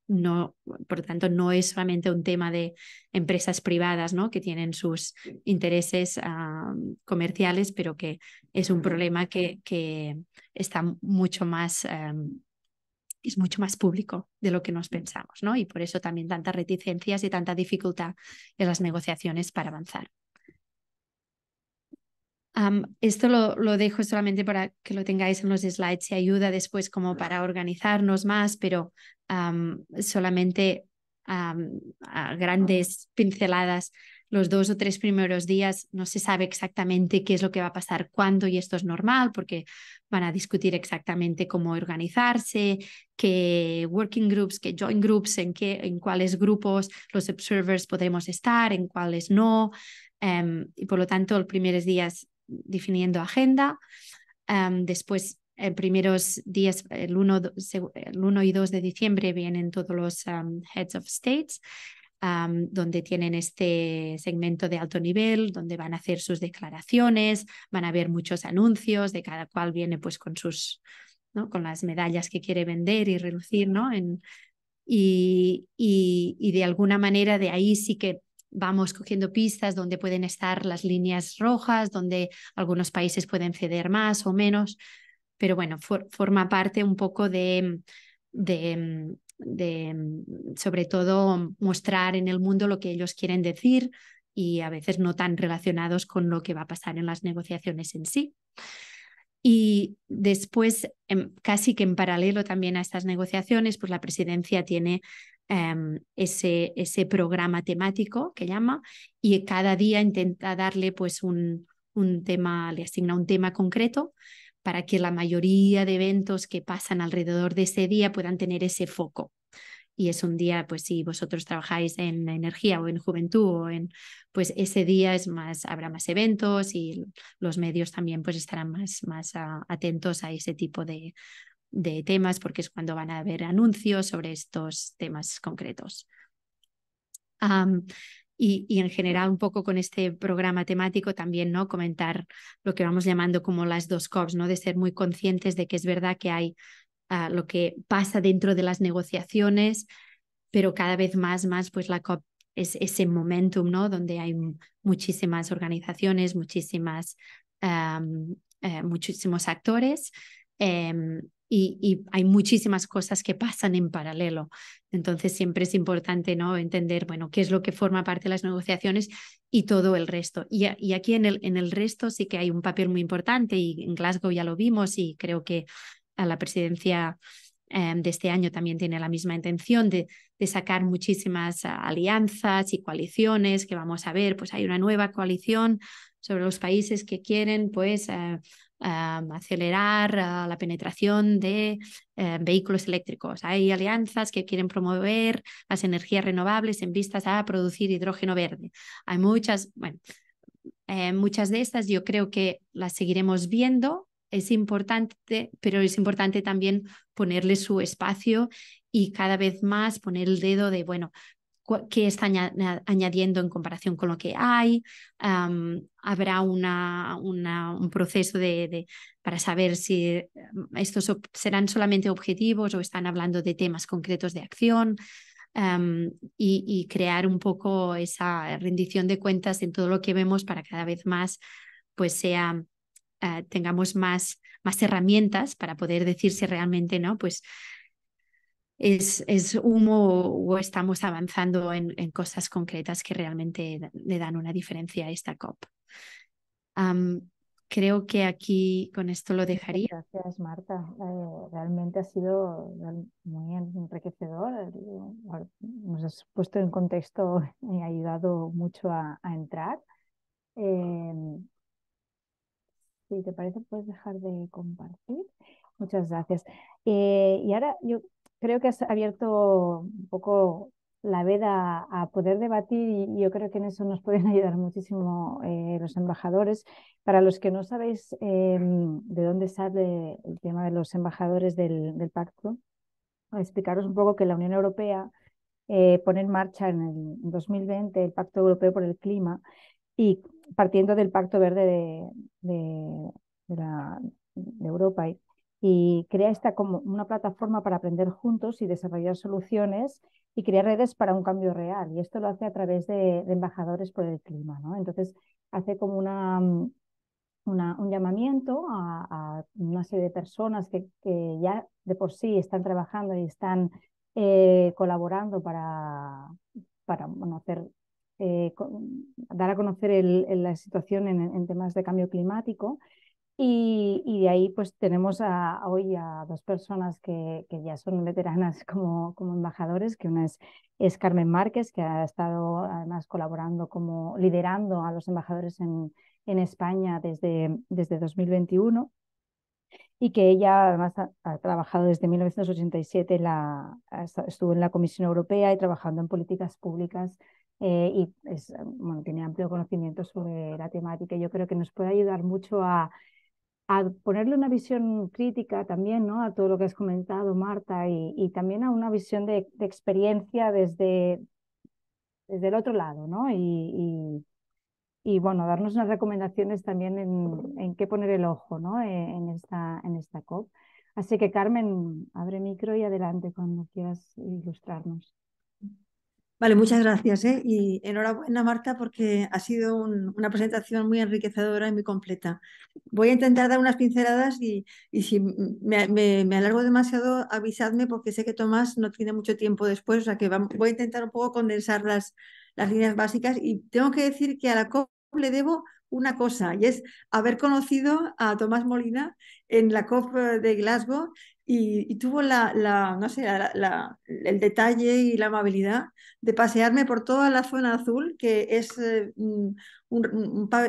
no, por lo tanto, no es solamente un tema de empresas privadas ¿no? que tienen sus intereses comerciales, pero que es un problema que, que está mucho más, em, es mucho más público de lo que nos mm. pensamos, ¿no? Y por eso también tantas reticencias y tanta dificultad en las negociaciones para avanzar esto lo, dejo solamente para que lo tengáis en los slides, y ayuda después como para organizarnos más, pero solamente a grandes pinceladas. Los dos o tres primeros días no se sabe exactamente qué es lo que va a pasar, cuándo, y esto es normal porque van a discutir exactamente cómo organizarse, qué working groups, qué join groups, en, qué, en cuáles grupos los observers podremos estar, en cuáles no. Em, y por lo tanto, los primeros días definiendo agenda. Em, después, en eh, primeros días, el 1, 1 y 2 de diciembre, vienen todos los em, heads of states. Em, donde tienen este segmento de alto nivel, donde van a hacer sus declaraciones, van a ver muchos anuncios, de cada cual viene pues con sus, ¿no? con las medallas que quiere vender y relucir, ¿no? En, y, y, y, de alguna manera de ahí sí que vamos cogiendo pistas donde pueden estar las líneas rojas, donde algunos países pueden ceder más o menos, pero bueno, forma parte un poco de, de, de, sobre todo, mostrar en el mundo lo que ellos quieren decir y a veces no tan relacionados con lo que va a pasar en las negociaciones en sí. Y después, em, casi que en paralelo también a estas negociaciones, pues la presidencia tiene Em, ese, ese programa temático que llama y cada día intenta darle pues un, tema, le asigna un tema concreto para que la mayoría de eventos que pasan alrededor de ese día puedan tener ese foco y es un día, pues si vosotros trabajáis en energía o en juventud o en, pues ese día es más, habrá más eventos y los medios también pues estarán más, más ah, atentos a ese tipo de, de temas porque es cuando van a haber anuncios sobre estos temas concretos. y, en general un poco con este programa temático también no comentar lo que vamos llamando como las dos COPs, ¿no? de ser muy conscientes de que es verdad que hay ah, lo que pasa dentro de las negociaciones, pero cada vez más, más pues la COP es ese momentum, ¿no? Donde hay muchísimas organizaciones, muchísimas, eh, muchísimos actores em, y, hay muchísimas cosas que pasan en paralelo. Entonces siempre es importante ¿no? entender bueno, qué es lo que forma parte de las negociaciones y todo el resto. Y, aquí en el, en el resto sí que hay un papel muy importante y en Glasgow ya lo vimos y creo que a la presidencia eh, de este año también tiene la misma intención de, de sacar muchísimas ah, alianzas y coaliciones que vamos a ver, pues hay una nueva coalición sobre los países que quieren pues eh, Em, acelerar eh, la penetración de em, vehículos eléctricos. Hay alianzas que quieren promover las energías renovables en vistas a producir hidrógeno verde. Hay muchas, bueno, eh, muchas de estas yo creo que las seguiremos viendo. Es importante, pero es importante también ponerle su espacio y cada vez más poner el dedo de, bueno, qué está añadiendo en comparación con lo que hay. habrá una, un proceso de, para saber si eh, estos serán solamente objetivos o están hablando de temas concretos de acción. y, crear un poco esa rendición de cuentas en todo lo que vemos para cada vez más, pues sea, eh, tengamos más, más herramientas para poder decir si realmente, ¿no? Pues es, es humo o estamos avanzando en, en, cosas concretas que realmente le dan una diferencia a esta COP. creo que aquí con esto lo dejaría. Gracias, Marta. Eh, realmente ha sido muy enriquecedor. Eh, nos has puesto en contexto y ha ayudado mucho a, entrar. Eh, si te parece, puedes dejar de compartir. Muchas gracias. y ahora yo creo que has abierto un poco la veda a poder debatir y yo creo que en eso nos pueden ayudar muchísimo eh, los embajadores. Para los que no sabéis em, de dónde sale el tema de los embajadores del, pacto, explicaros un poco que la Unión Europea eh, pone en marcha en el 2020 el Pacto Europeo por el Clima y partiendo del Pacto Verde de, de, de, de Europa y y crea esta como una plataforma para aprender juntos y desarrollar soluciones y crear redes para un cambio real. Y esto lo hace a través de, embajadores por el clima. Entonces, hace como una, mm, un llamamiento a, una serie de personas que, ya de por sí están trabajando y están eh, colaborando para, para eh, dar a conocer la situación en, en temas de cambio climático y, de ahí pues tenemos hoy a dos personas que, que, ya son veteranas como, como embajadores, que una es, es, Carmen Márquez, que ha estado además colaborando como liderando a los embajadores en, en España desde, desde 2021 y que ella además ha, trabajado desde 1987, la, estuvo en la Comisión Europea y trabajando en políticas públicas eh, y bueno, tiene amplio conocimiento sobre la temática. Yo creo que nos puede ayudar mucho a a ponerle una visión crítica también ¿no? a todo lo que has comentado, Marta, y, también a una visión de, experiencia desde, desde el otro lado, ¿no? Y, y, bueno, darnos unas recomendaciones también en, en qué poner el ojo ¿no? en, esta, en esta COP. Así que Carmen, abre micro y adelante cuando quieras ilustrarnos. Vale, muchas gracias ¿eh? y enhorabuena Marta porque ha sido una presentación muy enriquecedora y muy completa. Voy a intentar dar unas pinceladas y, si me, me, alargo demasiado avisadme porque sé que Tomás no tiene mucho tiempo después, o sea que voy a intentar un poco condensar las, las líneas básicas y tengo que decir que a la COP le debo una cosa y es haber conocido a Tomás Molina en la COP eh, de Glasgow y, tuvo la, no sé, el detalle y la amabilidad de pasearme por toda la zona azul, que es, eh, un,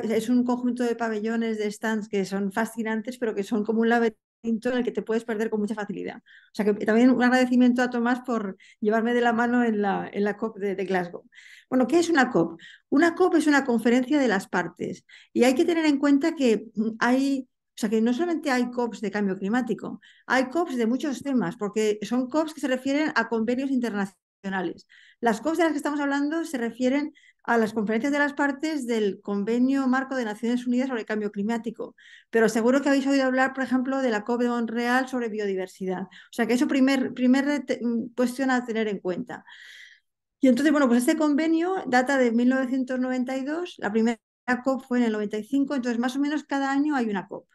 es un conjunto de pabellones, de stands que son fascinantes, pero que son como un laberinto en el que te puedes perder con mucha facilidad. O sea que también un agradecimiento a Tomás por llevarme de la mano en la, COP de, Glasgow. Bueno, ¿qué es una COP? Una COP es una conferencia de las partes y hay que tener en cuenta que mm, hay o sea que no solamente hay COPs de cambio climático, hay COPs de muchos temas, porque son COPs que se refieren a convenios internacionales. Las COPs de las que estamos hablando se refieren a las conferencias de las partes del convenio marco de Naciones Unidas sobre el cambio climático. Pero seguro que habéis oído hablar, por ejemplo, de la COP de Montreal sobre biodiversidad. O sea que eso primer, primer cuestión a tener en cuenta. Y entonces, bueno, pues este convenio data de 1992, la primera COP fue en el 95, entonces más o menos cada año hay una COP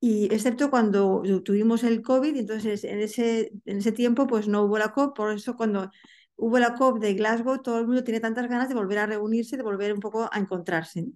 y excepto cuando tuvimos el COVID, entonces en ese, en ese tiempo pues no hubo la COP, por eso cuando hubo la COP de Glasgow, todo el mundo tiene tantas ganas de volver a reunirse, de volver un poco a encontrarse.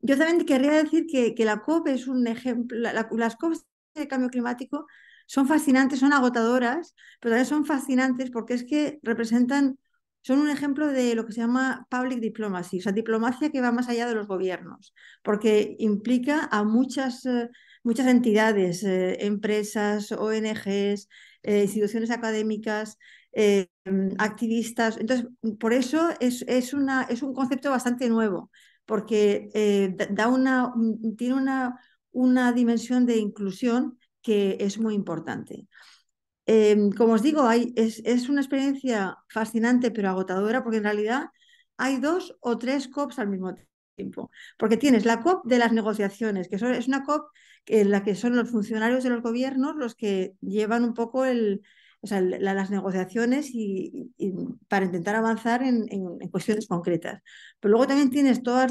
Yo también querría decir que, que la COP es un ejemplo, las COPs de cambio climático son fascinantes, son agotadoras, pero también son fascinantes porque es que representan son un ejemplo de lo que se llama public diplomacy, o sea, diplomacia que va más allá de los gobiernos, porque implica a muchas, eh, muchas entidades, eh, empresas, ONGs, eh, instituciones académicas, activistas. Entonces, por eso es, es, un concepto bastante nuevo, porque da tiene una dimensión de inclusión que es muy importante. Em, como os digo, es, es, una experiencia fascinante pero agotadora porque en realidad hay dos o tres COPs al mismo tiempo. Porque tienes la COP de las negociaciones, que es una COP en la que son los funcionarios de los gobiernos los que llevan un poco el, o sea, las negociaciones y, para intentar avanzar en, cuestiones concretas. Pero luego también tienes todos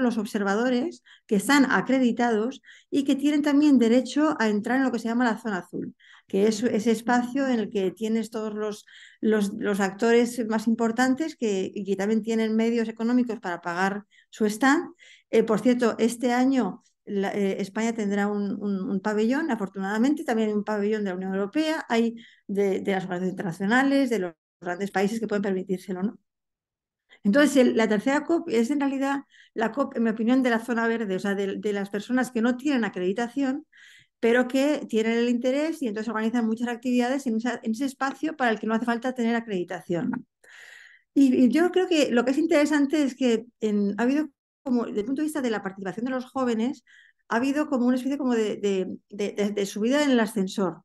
los observadores que están acreditados y que tienen también derecho a entrar en lo que se llama la zona azul, que es ese espacio en el que tienes todos los, actores más importantes que, y que también tienen medios económicos para pagar su stand. Eh, por cierto, este año eh, España tendrá un, pabellón, afortunadamente también un pabellón de la Unión Europea, hay de, las organizaciones internacionales, de los grandes países que pueden permitírselo, ¿no? Entonces, la tercera COP es en realidad la COP, en mi opinión, de la zona verde, o sea, de, las personas que no tienen acreditación, pero que tienen el interés y entonces organizan muchas actividades en, ese espacio para el que no hace falta tener acreditación. Y, yo creo que lo que es interesante es que en, ha habido desde el punto de vista de la participación de los jóvenes, ha habido como una especie como de, de, de, subida en el ascensor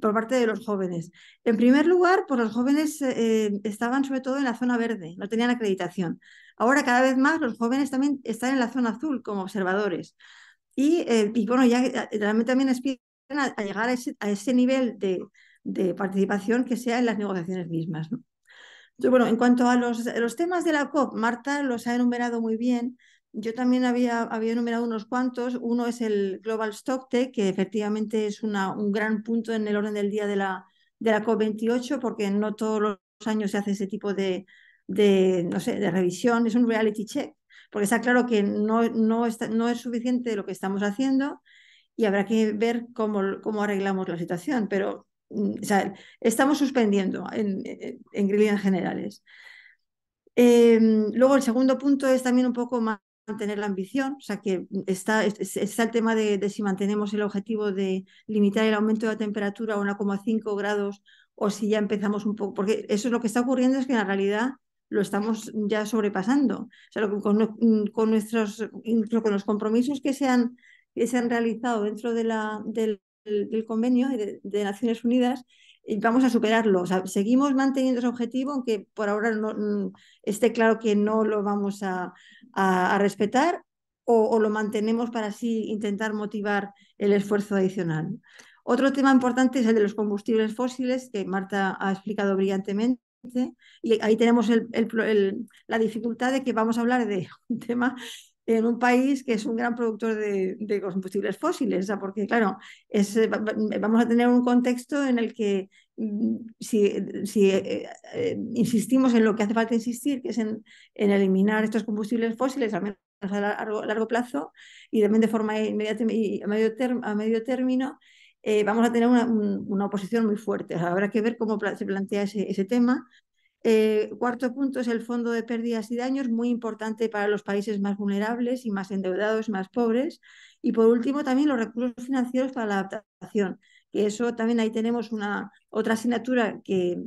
por parte de los jóvenes. En primer lugar, pues los jóvenes eh, eh, estaban sobre todo en la zona verde, no tenían acreditación. Ahora cada vez más los jóvenes también están en la zona azul como observadores. Y, eh, y bueno, ya realmente también aspiran a, llegar a ese, nivel de, participación que sea en las negociaciones mismas. Entonces, bueno, en cuanto a los, los temas de la COP, Marta los ha enumerado muy bien. Yo también había, había enumerado unos cuantos. Uno es el Global Stock Tech que efectivamente es una, un gran punto en el orden del día de la, de la COP28, porque no todos los años se hace ese tipo de, de, no sé, de revisión. Es un reality check, porque está claro que no, no, no es suficiente lo que estamos haciendo y habrá que ver cómo, cómo arreglamos la situación. Pero mm, estamos suspendiendo en, en, generales. Em, luego el segundo punto es también un poco más, mantener la ambición, o sea que está, está el tema de, si mantenemos el objetivo de limitar el aumento de la temperatura a 1,5 grados o si ya empezamos un poco, porque eso es lo que está ocurriendo es que en realidad lo estamos ya sobrepasando. O sea, con, con nuestros, con los compromisos que se han, que se han realizado dentro de la, del, convenio de, Naciones Unidas, eh, vamos a superarlo. O sea, seguimos manteniendo ese objetivo, aunque por ahora no, mm, esté claro que no lo vamos a, a, respetar o, lo mantenemos para así intentar motivar el esfuerzo adicional. Otro tema importante es el de los combustibles fósiles, que Marta ha explicado brillantemente. Y ahí tenemos la dificultad de que vamos a hablar de un tema en un país que es un gran productor de, combustibles fósiles, porque claro, eh, vamos a tener un contexto en el que si, eh, eh, insistimos en lo que hace falta insistir, que es en, eliminar estos combustibles fósiles a, largo, plazo y también de forma inmediata y a medio, término, eh, vamos a tener una, oposición muy fuerte. habrá que ver cómo se plantea ese, ese tema. cuarto punto es el fondo de pérdidas y daños, muy importante para los países más vulnerables y más endeudados, más pobres. Y por último, también los recursos financieros para la adaptación que eso también ahí tenemos una otra asignatura que,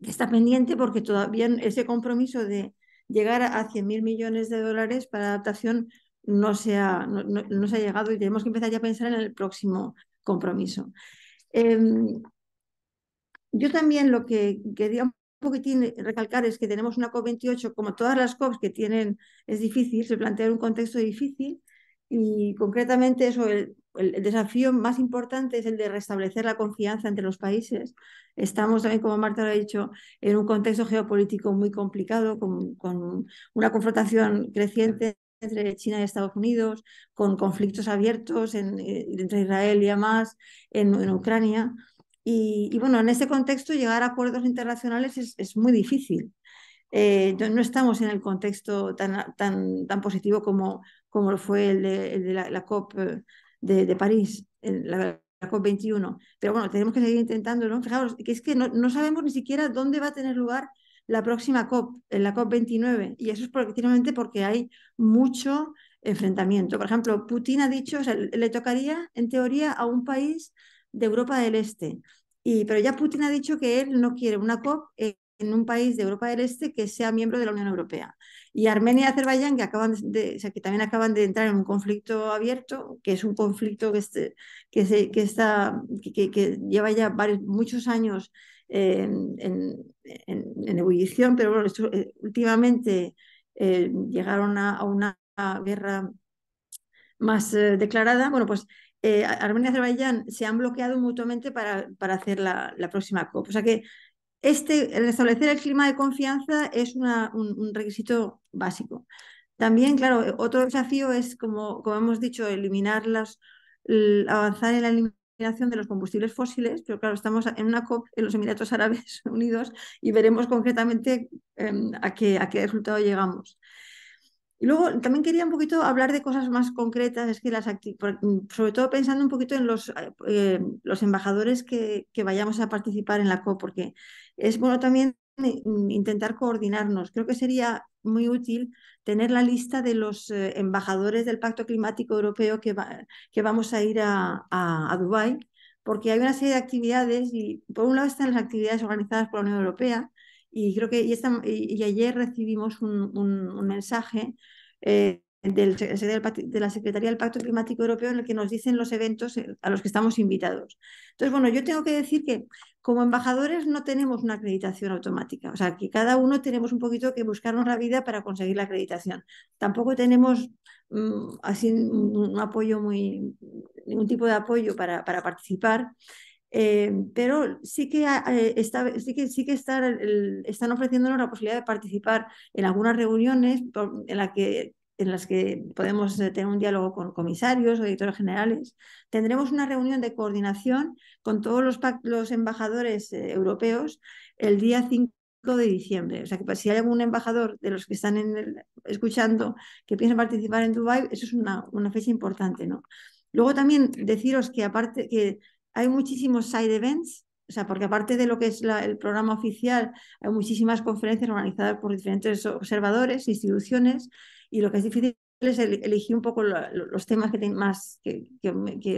está pendiente porque todavía ese compromiso de llegar a 100.000 millones de dólares para adaptación no se, ha, ha llegado y tenemos que empezar ya a pensar en el próximo compromiso. Em, yo también lo que quería un poquitín recalcar es que tenemos una COP28, como todas las COPs que tienen, es difícil, se plantea un contexto difícil y concretamente eso, el, el, desafío más importante es el de restablecer la confianza entre los países. Estamos también, como Marta lo ha dicho, en un contexto geopolítico muy complicado, con, una confrontación creciente entre China y Estados Unidos, con conflictos abiertos eh, entre Israel y Hamas, en, Ucrania. Y, bueno, en este contexto llegar a acuerdos internacionales es, muy difícil. Eh, no estamos en el contexto tan, tan, positivo como, como fue el de, la, la, COP eh, de, París, en la, COP21. Pero bueno, tenemos que seguir intentando, ¿no? Fijaos, que es que no, sabemos ni siquiera dónde va a tener lugar la próxima COP, en la COP29, y eso es precisamente porque hay mucho enfrentamiento. Por ejemplo, Putin ha dicho, o sea, le tocaría en teoría a un país de Europa del Este, y, pero ya Putin ha dicho que él no quiere una COP en un país de Europa del Este que sea miembro de la Unión Europea. Y Armenia y Azerbaiyán, que, acaban de, que también acaban de entrar en un conflicto abierto, que es un conflicto que, este, que, está, que, lleva ya muchos años en, en, ebullición, pero bueno, eh, últimamente eh, llegaron a, una guerra más eh, declarada. Bueno, pues Armenia y Azerbaiyán se han bloqueado mutuamente para, para hacer la, próxima COP. que este, el establecer el clima de confianza es un, requisito básico. También, claro, eh, otro desafío es, como, hemos dicho, eliminar avanzar en la eliminación de los combustibles fósiles, pero claro, estamos en una COP en los Emiratos Árabes Unidos y veremos concretamente em, a qué resultado llegamos. Y luego también quería un poquito hablar de cosas más concretas, es que las mm, sobre todo pensando un poquito en los, eh, eh, embajadores que, vayamos a participar en la COP, porque es bueno también mm, intentar coordinarnos. Creo que sería muy útil tener la lista de los eh, embajadores del Pacto Climático Europeo que, vamos a ir a, a, a Dubái, porque hay una serie de actividades y por un lado están las actividades organizadas por la Unión Europea, y creo que y, ayer recibimos un, mensaje eh, del, de la Secretaría del Pacto Climático Europeo en el que nos dicen los eventos eh, a los que estamos invitados. Entonces, bueno, yo tengo que decir que como embajadores no tenemos una acreditación automática, o sea, que cada uno tenemos un poquito que buscarnos la vida para conseguir la acreditación. Tampoco tenemos mm, así un, apoyo muy, ningún tipo de apoyo para, para participar. Em, pero sí que, eh, está, sí que, sí que estar, están ofreciéndonos la posibilidad de participar en algunas reuniones en, la que, en las que podemos eh, tener un diálogo con comisarios o directores generales. Tendremos una reunión de coordinación con todos los, los embajadores eh, europeos el día 5 de diciembre. O sea, que si hay algún embajador de los que están en escuchando que piensa participar en Dubai, eso es una, una fecha importante, ¿no? Luego también deciros que aparte que hay muchísimos side events, o sea, porque aparte de lo que es la, el programa oficial, hay muchísimas conferencias organizadas por diferentes observadores, instituciones, y lo que es difícil es elegir un poco los temas que, más, que,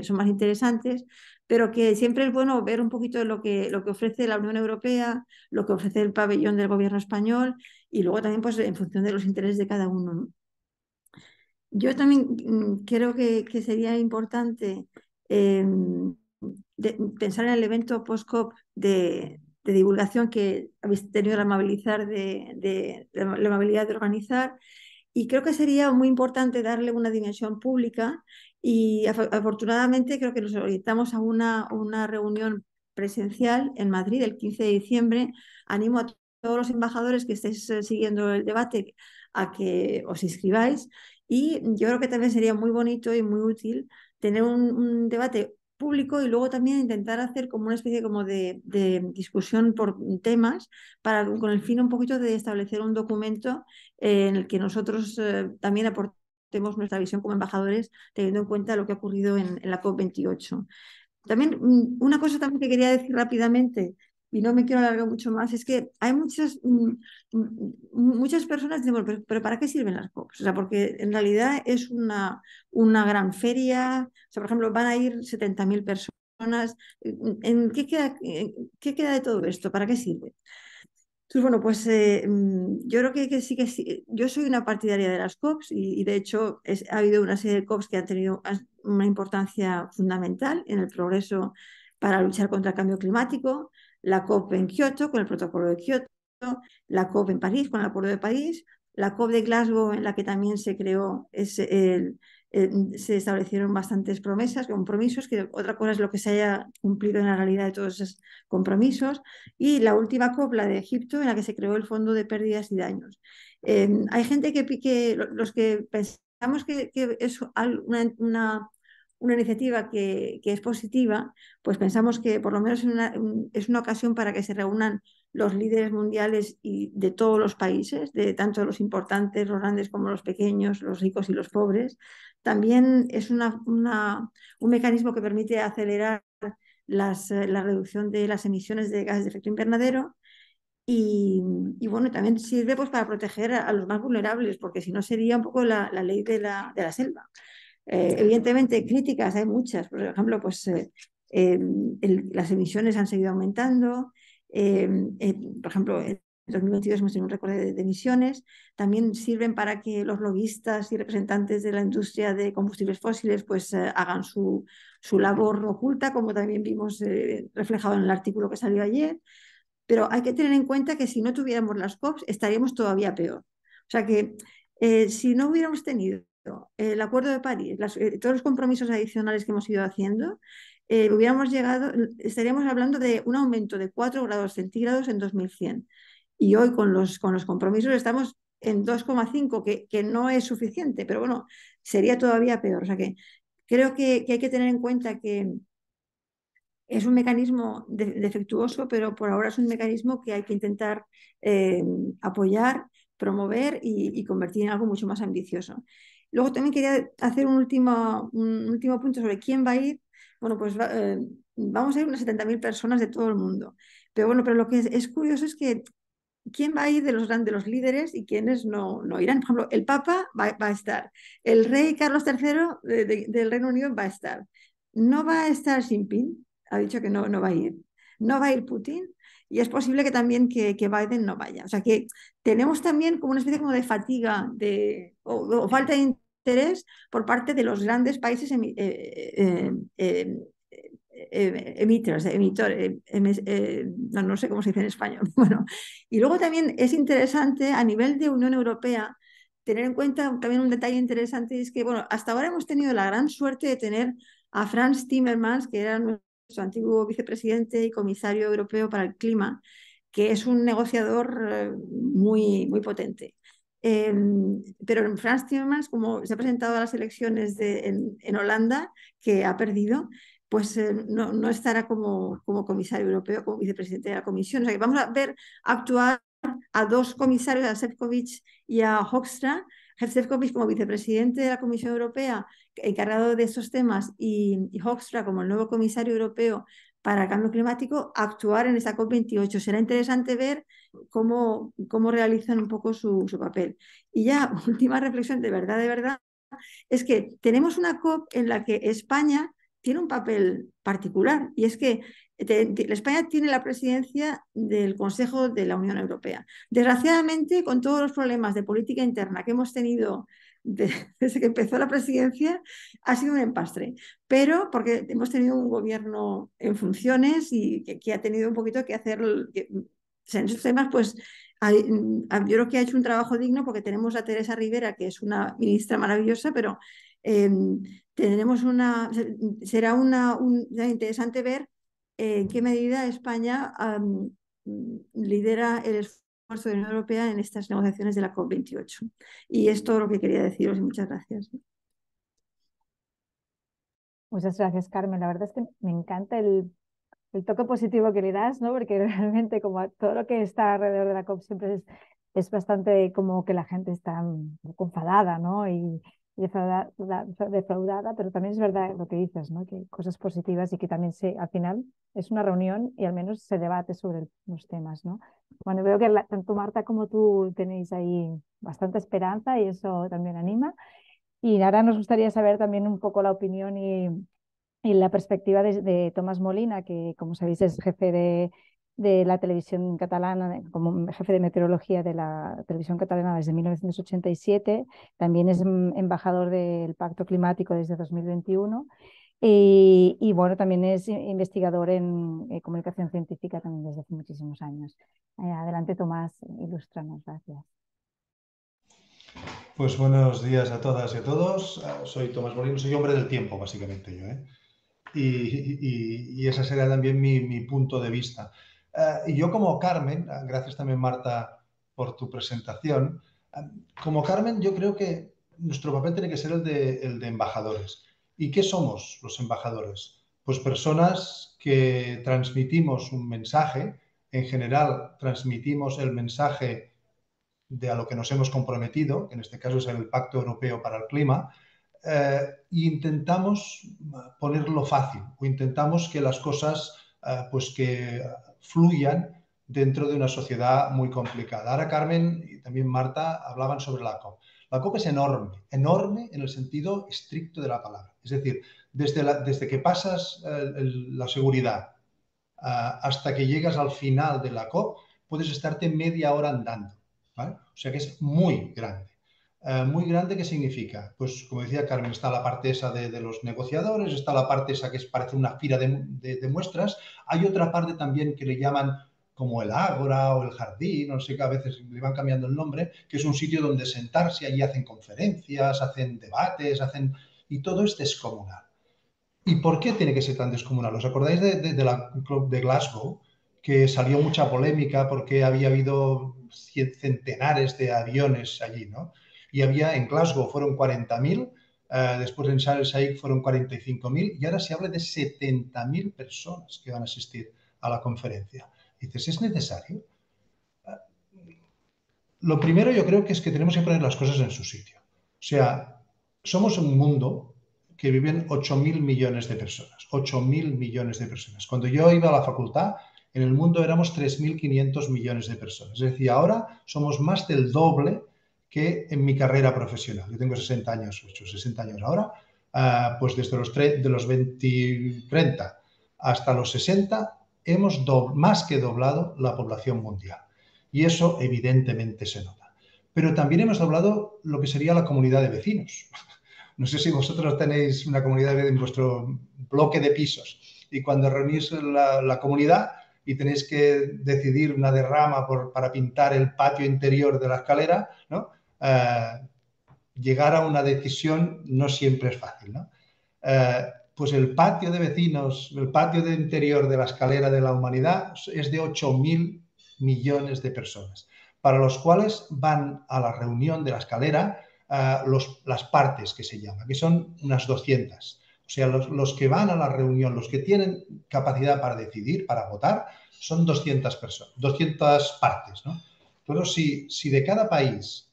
son más interesantes, pero que siempre es bueno ver un poquito lo que, lo que ofrece la Unión Europea, lo que ofrece el pabellón del gobierno español, y luego también pues, en función de los intereses de cada uno. Yo también mm, creo que, sería importante em, pensar en el evento post-COP de, divulgación que habéis tenido la, de, la amabilidad de organizar. Y creo que sería muy importante darle una dimensión pública y afortunadamente creo que nos orientamos a una, una reunión presencial en Madrid el 15 de diciembre. Animo a todos los embajadores que estéis eh, siguiendo el debate a que os inscribáis y yo creo que también sería muy bonito y muy útil tener un, un debate público y luego también intentar hacer como una especie como de, discusión por temas para con el fin un poquito de establecer un documento eh, en el que nosotros eh, también aportemos nuestra visión como embajadores teniendo en cuenta lo que ha ocurrido en, en la COP28. También mm, una cosa también que quería decir rápidamente y no me quiero alargar mucho más, es que hay muchas, mm, mm, muchas personas que pero, ¿para qué sirven las COPs? porque en realidad es una, una gran feria, sea, por ejemplo, van a ir 70.000 personas, mm, ¿en qué queda, qué queda de todo esto? ¿Para qué sirve? Entonces, bueno, pues eh, yo creo que, sí que Yo soy una partidaria de las COPs y, de hecho ha habido una serie de COPs que han tenido una importancia fundamental en el progreso para luchar contra el cambio climático la COP en Kioto con el protocolo de Kioto, la COP en París con el acuerdo de París, la COP de Glasgow en la que también se creó se establecieron bastantes promesas, compromisos, que otra cosa es lo que se haya cumplido en la realidad de todos esos compromisos, y la última COP, la de Egipto, en la que se creó el Fondo de Pérdidas y Daños. Eh, hay gente que, los que pensamos que, es una una iniciativa que, que, es positiva, pues pensamos que por lo menos es una ocasión para que se reúnan los líderes mundiales y de todos los países, de tanto los importantes, los grandes como los pequeños, los ricos y los pobres. También es una, un mecanismo que permite acelerar las, eh, la reducción de las emisiones de gases de efecto invernadero y, y, bueno, también sirve pues, para proteger a, a, los más vulnerables, porque si no sería un poco la, la ley de la, de la selva. Eh, evidentemente, críticas hay muchas. Por ejemplo, pues eh, em, las emisiones han seguido aumentando. Em, eh, por ejemplo, en 2022 hemos tenido un récord de, emisiones. También sirven para que los lobistas y representantes de la industria de combustibles fósiles pues, hagan su, su, labor oculta, como también vimos reflejado en el artículo que salió ayer. Pero hay que tener en cuenta que si no tuviéramos las COPs estaríamos todavía peor. O sea que si no hubiéramos tenido el Acuerdo de París, eh, todos los compromisos adicionales que hemos ido haciendo, eh, hubiéramos llegado, estaríamos hablando de un aumento de 4 grados centígrados en 2100. Y hoy con los, con los compromisos estamos en 2,5, que, que, no es suficiente, pero bueno, sería todavía peor. O sea que creo que, hay que tener en cuenta que es un mecanismo defectuoso, pero por ahora es un mecanismo que hay que intentar eh, apoyar, promover y convertir en algo mucho más ambicioso. Luego también quería hacer un último, un último punto sobre quién va a ir. Bueno, pues eh, vamos a ir unas 70.000 personas de todo el mundo. Pero bueno, pero lo que es, curioso es que quién va a ir de los, grandes los líderes y quiénes no, no irán. Por ejemplo, el Papa va, va a estar, el rey Carlos III del Reino Unido va a estar. No va a estar Xi Jinping, ha dicho que no, no va a ir. No va a ir Putin, y es posible que también que, Biden no vaya. O sea que tenemos también como una especie como de fatiga de, o, o falta de por parte de los grandes países em, no, no, sé cómo se dice en español. Bueno, y luego también es interesante a nivel de Unión Europea tener en cuenta también un detalle interesante es que, bueno, hasta ahora hemos tenido la gran suerte de tener a Franz Timmermans, que era nuestro antiguo vicepresidente y comisario europeo para el clima, que es un negociador eh, muy, muy potente. Em, pero en Franz Timmermans, como se ha presentado a las elecciones de, en, Holanda, que ha perdido, pues eh, no, estará como, como comisario europeo, como vicepresidente de la Comisión. O sea que vamos a ver actuar a dos comisarios, a Sefcovic y a Hoxtra, Sefcovic como vicepresidente de la Comisión Europea encargado de esos temas y, y como el nuevo comisario europeo para el cambio climático actuar en esta COP28. Será interesante ver cómo, cómo realizan un poco su, papel. Y ya, última reflexión, de verdad, de verdad, es que tenemos una COP en la que España tiene un papel particular y es que España tiene la presidencia del Consejo de la Unión Europea. Desgraciadamente, con todos los problemas de política interna que hemos tenido desde que empezó la presidencia ha sido un empastre, pero porque hemos tenido un gobierno en funciones y que, ha tenido un poquito que hacer, en esos temas, pues mm, yo creo que ha hecho un trabajo digno porque tenemos a Teresa Rivera, que es una ministra maravillosa, pero em, una, será una, interesante ver eh, en qué medida España lidera el esfuerzo de la Unión Europea en estas negociaciones de la COP28. Y es todo lo que quería deciros y muchas gracias. Muchas gracias, Carmen. La verdad es que me encanta el, el toque positivo que le das, ¿no? Porque realmente como todo lo que está alrededor de la COP siempre es, es bastante como que la gente está un poco enfadada, ¿no? Y, defraudada, pero también es verdad lo que dices, ¿no? que hay cosas positivas y que también se, al final es una reunión y al menos se debate sobre los temas. ¿no? Bueno, veo que tanto Marta como tú tenéis ahí bastante esperanza y eso también anima. Y ahora nos gustaría saber también un poco la opinión y, y la perspectiva de Tomás Molina, que como sabéis es jefe de de la televisión catalana, como jefe de meteorología de la televisión catalana desde 1987, también es mm, embajador del Pacto Climático desde 2021 y, bueno, también es investigador en eh, comunicación científica también desde hace muchísimos años. Eh, adelante Tomás, ilustranos, gracias. Pues buenos días a todas y a todos. Ah, soy Tomás Molino, soy hombre del tiempo básicamente yo. ¿eh? Y, y, ese será también mi, mi, punto de vista. Eh, y yo como Carmen, eh, gracias también Marta por tu presentación, eh, como Carmen yo creo que nuestro papel tiene que ser el de, el de embajadores. ¿Y qué somos los embajadores? Pues personas que transmitimos un mensaje, en general transmitimos el mensaje de a lo que nos hemos comprometido, que en este caso es el Pacto Europeo para el Clima, e intentamos ponerlo fácil o intentamos que las cosas pues que fluyan dentro de una sociedad muy complicada. Ahora Carmen y también Marta hablaban sobre la COP. La COP es enorme, enorme en el sentido estricto de la palabra. Es decir, desde, desde que pasas eh, la seguridad eh, hasta que llegas al final de la COP, puedes estarte media hora andando. O sea que es muy grande. Eh, muy grande ¿qué significa, pues como decía Carmen, está la parte esa de, los negociadores, está la parte esa que es, parece una fila de, muestras, hay otra parte también que le llaman como el ágora o el jardín, no sé que a veces le van cambiando el nombre, que es un sitio donde sentarse, allí hacen conferencias, hacen debates, hacen... y todo es descomunal. ¿Y por qué tiene que ser tan descomunal? ¿Os acordáis de, de la Club de Glasgow? Que salió mucha polémica porque había habido centenares de aviones allí, ¿no? y había en Glasgow fueron 40.000, eh, después en Haig fueron 45.000 y ahora se habla de 70.000 personas que van a asistir a la conferencia. dices, ¿es necesario? Eh, lo primero yo creo que es que tenemos que poner las cosas en su sitio. O sea, somos un mundo que viven 8.000 millones de personas. 8.000 millones de personas. Cuando yo iba a la facultad, en el mundo éramos 3.500 millones de personas. Es decir, ahora somos más del doble que en mi carrera profesional. Yo tengo 60 años, 8, 60 años ahora, ah, pues desde los, de los 20, 30 hasta los 60 hemos más que doblado la población mundial. Y eso evidentemente se nota. Pero también hemos doblado lo que sería la comunidad de vecinos. No sé si vosotros tenéis una comunidad en vuestro bloque de pisos y cuando reunís la, comunidad y tenéis que decidir una derrama para pintar el patio interior de la escalera, ¿no? Eh, llegar a una decisión no siempre es fácil. ¿no? Eh, pues el patio de vecinos, el patio de interior de la escalera de la humanidad es de 8.000 millones de personas, para los cuales van a la reunión de la escalera eh, las partes que se llama, que son unas 200. O sea, los, los, que van a la reunión, los que tienen capacidad para decidir, para votar, son 200 personas, 200 partes. ¿no? Pero si, si de cada país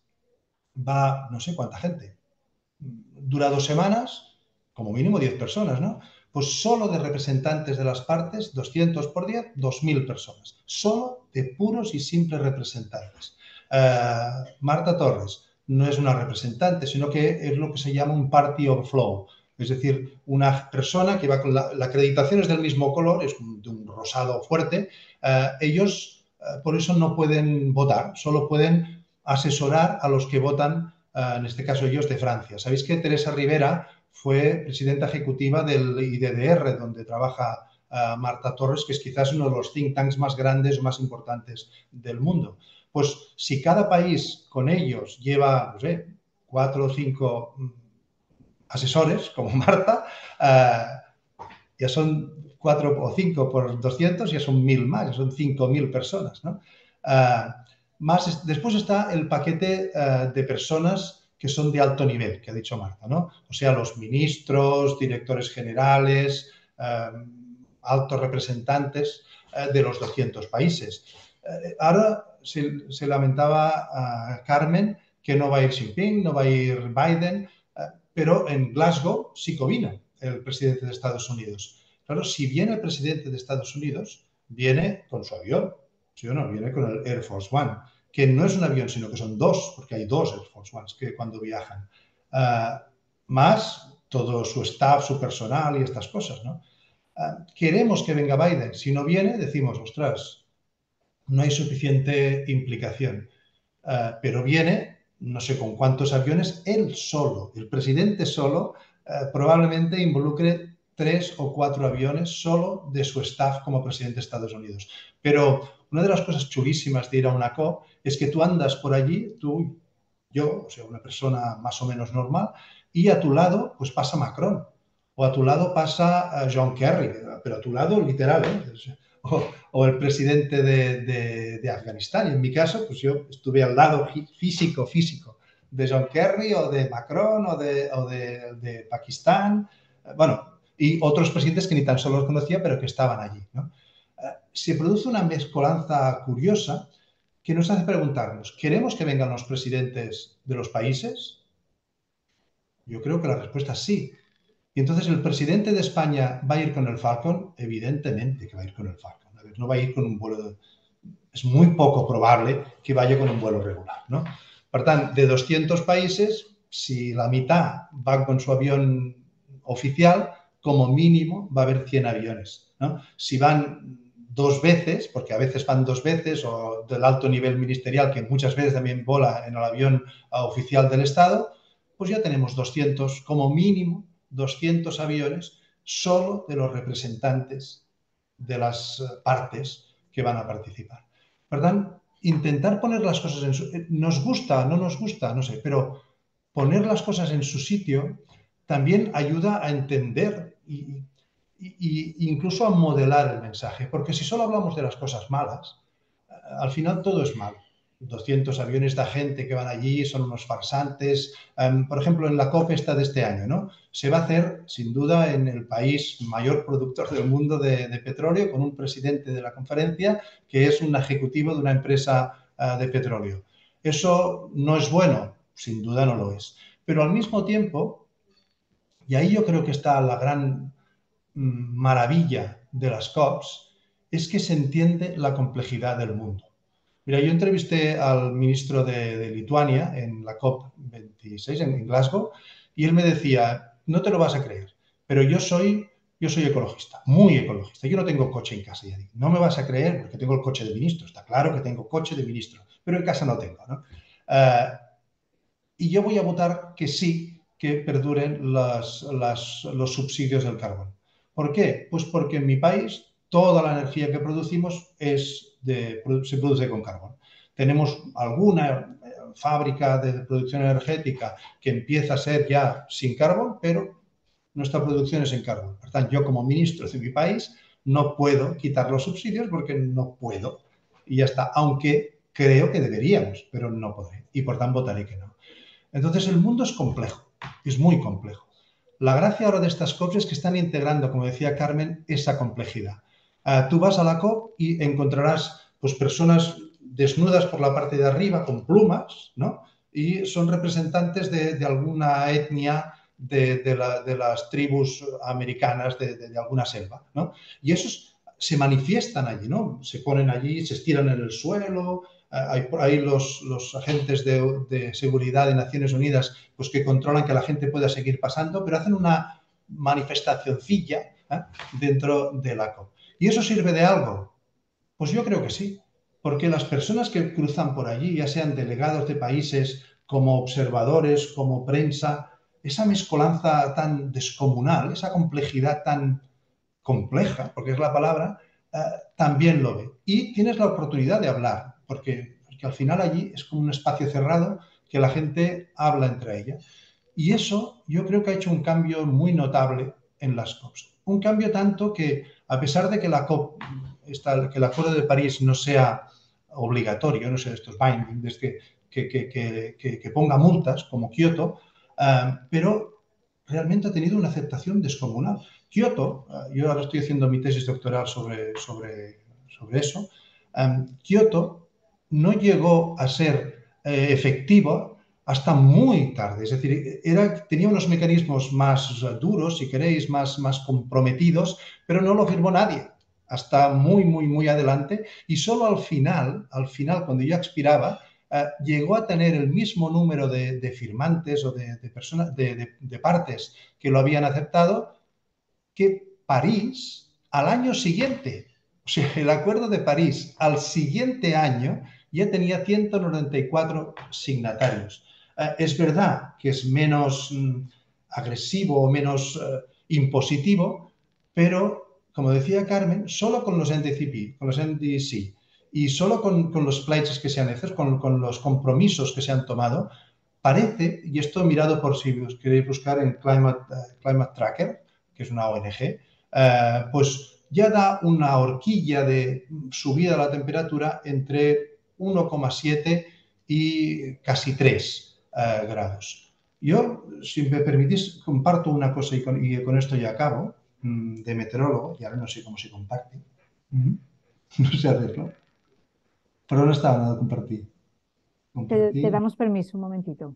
va no sé cuánta gente. Dura dos semanas, como mínimo 10 personas, ¿no? Pues solo de representantes de las partes, 200 por 10, 2.000 personas. Solo de puros y simples representantes. Eh, Marta Torres no es una representante, sino que es lo que se llama un party of flow. Es decir, una persona que va con la, acreditación es del mismo color, es de un rosado fuerte. Eh, ellos, eh, por eso, no pueden votar, solo pueden asesorar a los que votan, eh, en este caso ellos, de Francia. Sabéis que Teresa Rivera fue presidenta ejecutiva del IDDR, donde trabaja eh, Marta Torres, que es quizás uno de los think tanks más grandes o más importantes del mundo. Pues si cada país con ellos lleva, no sé, cuatro o cinco mm, asesores, como Marta, eh, ya son cuatro o cinco por 200, ya son mil más, ya son cinco mil personas. ¿no? después está el paquete eh, de personas que son de alto nivel, que ha dicho Marta, ¿no? O sea, los ministros, directores generales, eh, altos representantes eh, de los 200 países. ahora se, lamentaba a Carmen que no va a ir Xi Jinping, no va a ir Biden, pero en Glasgow sí covina el presidente de Estados Unidos. Claro, si viene el presidente de Estados Unidos, viene con su avión, ¿sí o no? Viene con el Air Force One que no es un avión, sino que son dos, porque hay dos Air Force Ones que cuando viajan, ah, más todo su staff, su personal y estas cosas, ¿no? Ah, queremos que venga Biden. Si no viene, decimos, ostras, no hay suficiente implicación. Ah, pero viene, no sé con cuántos aviones, él solo, el presidente solo, probablemente involucre tres o cuatro aviones solo de su staff como presidente de Estados Unidos. Pero una de las cosas chulísimas de ir a una COP es que tú andas por allí, tú, yo, o sea, una persona más o menos normal, y a tu lado pues pasa Macron, o a tu lado pasa eh, John Kerry, pero a tu lado literal, ¿eh? o, el presidente de, Afganistán. Y en mi caso, pues yo estuve al lado físico, físico, de John Kerry o de Macron o de, o de Pakistán. Bueno, y otros presidentes que ni tan solo los conocía, pero que estaban allí. Eh, se produce una mezcolanza curiosa que nos hace preguntarnos, ¿queremos que vengan los presidentes de los países? Yo creo que la respuesta es sí. Y entonces el presidente de España va a ir con el Falcon, evidentemente que va a ir con el Falcon. no va a ir con un vuelo, es muy poco probable que vaya con un vuelo regular, ¿no? Por tanto, de 200 países, si la mitad va con su avión oficial, como mínimo va a haber 100 aviones. Si van dos veces, porque a veces van dos veces, o del alto nivel ministerial, que muchas veces también vola en el avión oficial del Estado, pues ya tenemos 200, como mínimo 200 aviones solo de los representantes de las partes que van a participar. Intentar poner las cosas en su... Nos gusta, no nos gusta, no sé, pero poner las cosas en su sitio también ayuda a entender y, incluso a modelar el mensaje, porque si solo hablamos de las cosas malas, eh, al final todo es mal 200 aviones de gente que van allí, son unos farsantes. Em, por ejemplo, en la COP esta de este año, ¿no? Se va a hacer, sin duda, en el país mayor productor del mundo de, petróleo, con un presidente de la conferencia que es un ejecutivo de una empresa eh, de petróleo. Eso no es bueno, sin duda no lo es. Pero al mismo tiempo, y ahí yo creo que está la gran mm, maravilla de las COPs, es que se entiende la complejidad del mundo. Mira, yo entrevisté al ministro de, Lituania en la COP26 en, Glasgow y él me decía, no te lo vas a creer, pero yo soy, yo soy ecologista, muy ecologista. Yo no tengo coche en casa. Ya No me vas a creer porque tengo el coche de ministro. Está claro que tengo coche de ministro, pero en casa no tengo. Eh, y yo voy a votar que sí que perduren los subsidios del carbón. ¿Por qué? Pues porque en mi país toda la energía que producimos se produce con carbón. Tenemos alguna eh, fábrica de producción energética que empieza a ser ya sin carbón, pero nuestra producción es en carbón. Por tanto, yo como ministro de mi país no puedo quitar los subsidios porque no puedo. Y ya está, aunque creo que deberíamos, pero no podré. Y por tanto votaré que no. Entonces el mundo es complejo. Es muy complejo. La gracia ahora de estas COPs es que están integrando, como decía Carmen, esa complejidad. Ah, tú vas a la COP y encontrarás pues, personas desnudas por la parte de arriba con plumas, ¿no? Y son representantes de, alguna etnia de, de, las tribus americanas de, alguna selva, ¿no? Y esos se manifiestan allí, ¿no? Se ponen allí, se estiran en el suelo, hay, los, los, agentes de, seguridad de Naciones Unidas pues, que controlan que la gente pueda seguir pasando, pero hacen una manifestacioncilla ¿eh? dentro de la COP. ¿Y eso sirve de algo? Pues yo creo que sí, porque las personas que cruzan por allí, ya sean delegados de países, como observadores, como prensa, esa mezcolanza tan descomunal, esa complejidad tan compleja, porque es la palabra, eh, también lo ve. Y tienes la oportunidad de hablar, porque, porque al final allí es como un espacio cerrado que la gente habla entre ella. Y eso yo creo que ha hecho un cambio muy notable en las COPs. Un cambio tanto que, a pesar de que la COP, está que el Acuerdo de París no sea obligatorio, no sea estos binding, desde este, que, que, que, que, ponga multas como Kioto, eh, pero realmente ha tenido una aceptación descomunal. Kioto, eh, yo ahora estoy haciendo mi tesis doctoral sobre, sobre, sobre eso, eh, Kioto no llegó a ser eh, efectivo hasta muy tarde. Es decir, era, tenía unos mecanismos más duros, si queréis, más, más comprometidos, pero no lo firmó nadie hasta muy, muy, muy adelante. Y solo al final, al final, cuando ya expiraba, eh, llegó a tener el mismo número de, firmantes o de, personas, de, de partes que lo habían aceptado que París al año siguiente. O sea, el Acuerdo de París al siguiente año ya tenía 194 signatarios. Eh, es verdad que es menos mm, agresivo o menos eh, impositivo, pero, como decía Carmen, solo con los NDCP, con los NDC, y solo con, con los pledges que se han hecho, con, los compromisos que se han tomado, parece, y esto mirado por si os queréis buscar en Climate, eh, Climate Tracker, que es una ONG, pues ya da una horquilla de subida de la temperatura entre 1,7 y casi 3 eh, grados. Yo, si me permitís, comparto una cosa y con, esto ya acabo, mm, de meteorólogo, y ahora no sé cómo se comparte. Mm-hmm. No sé hacerlo. Pero no estaba nada compartido. Te, damos permiso un momentito.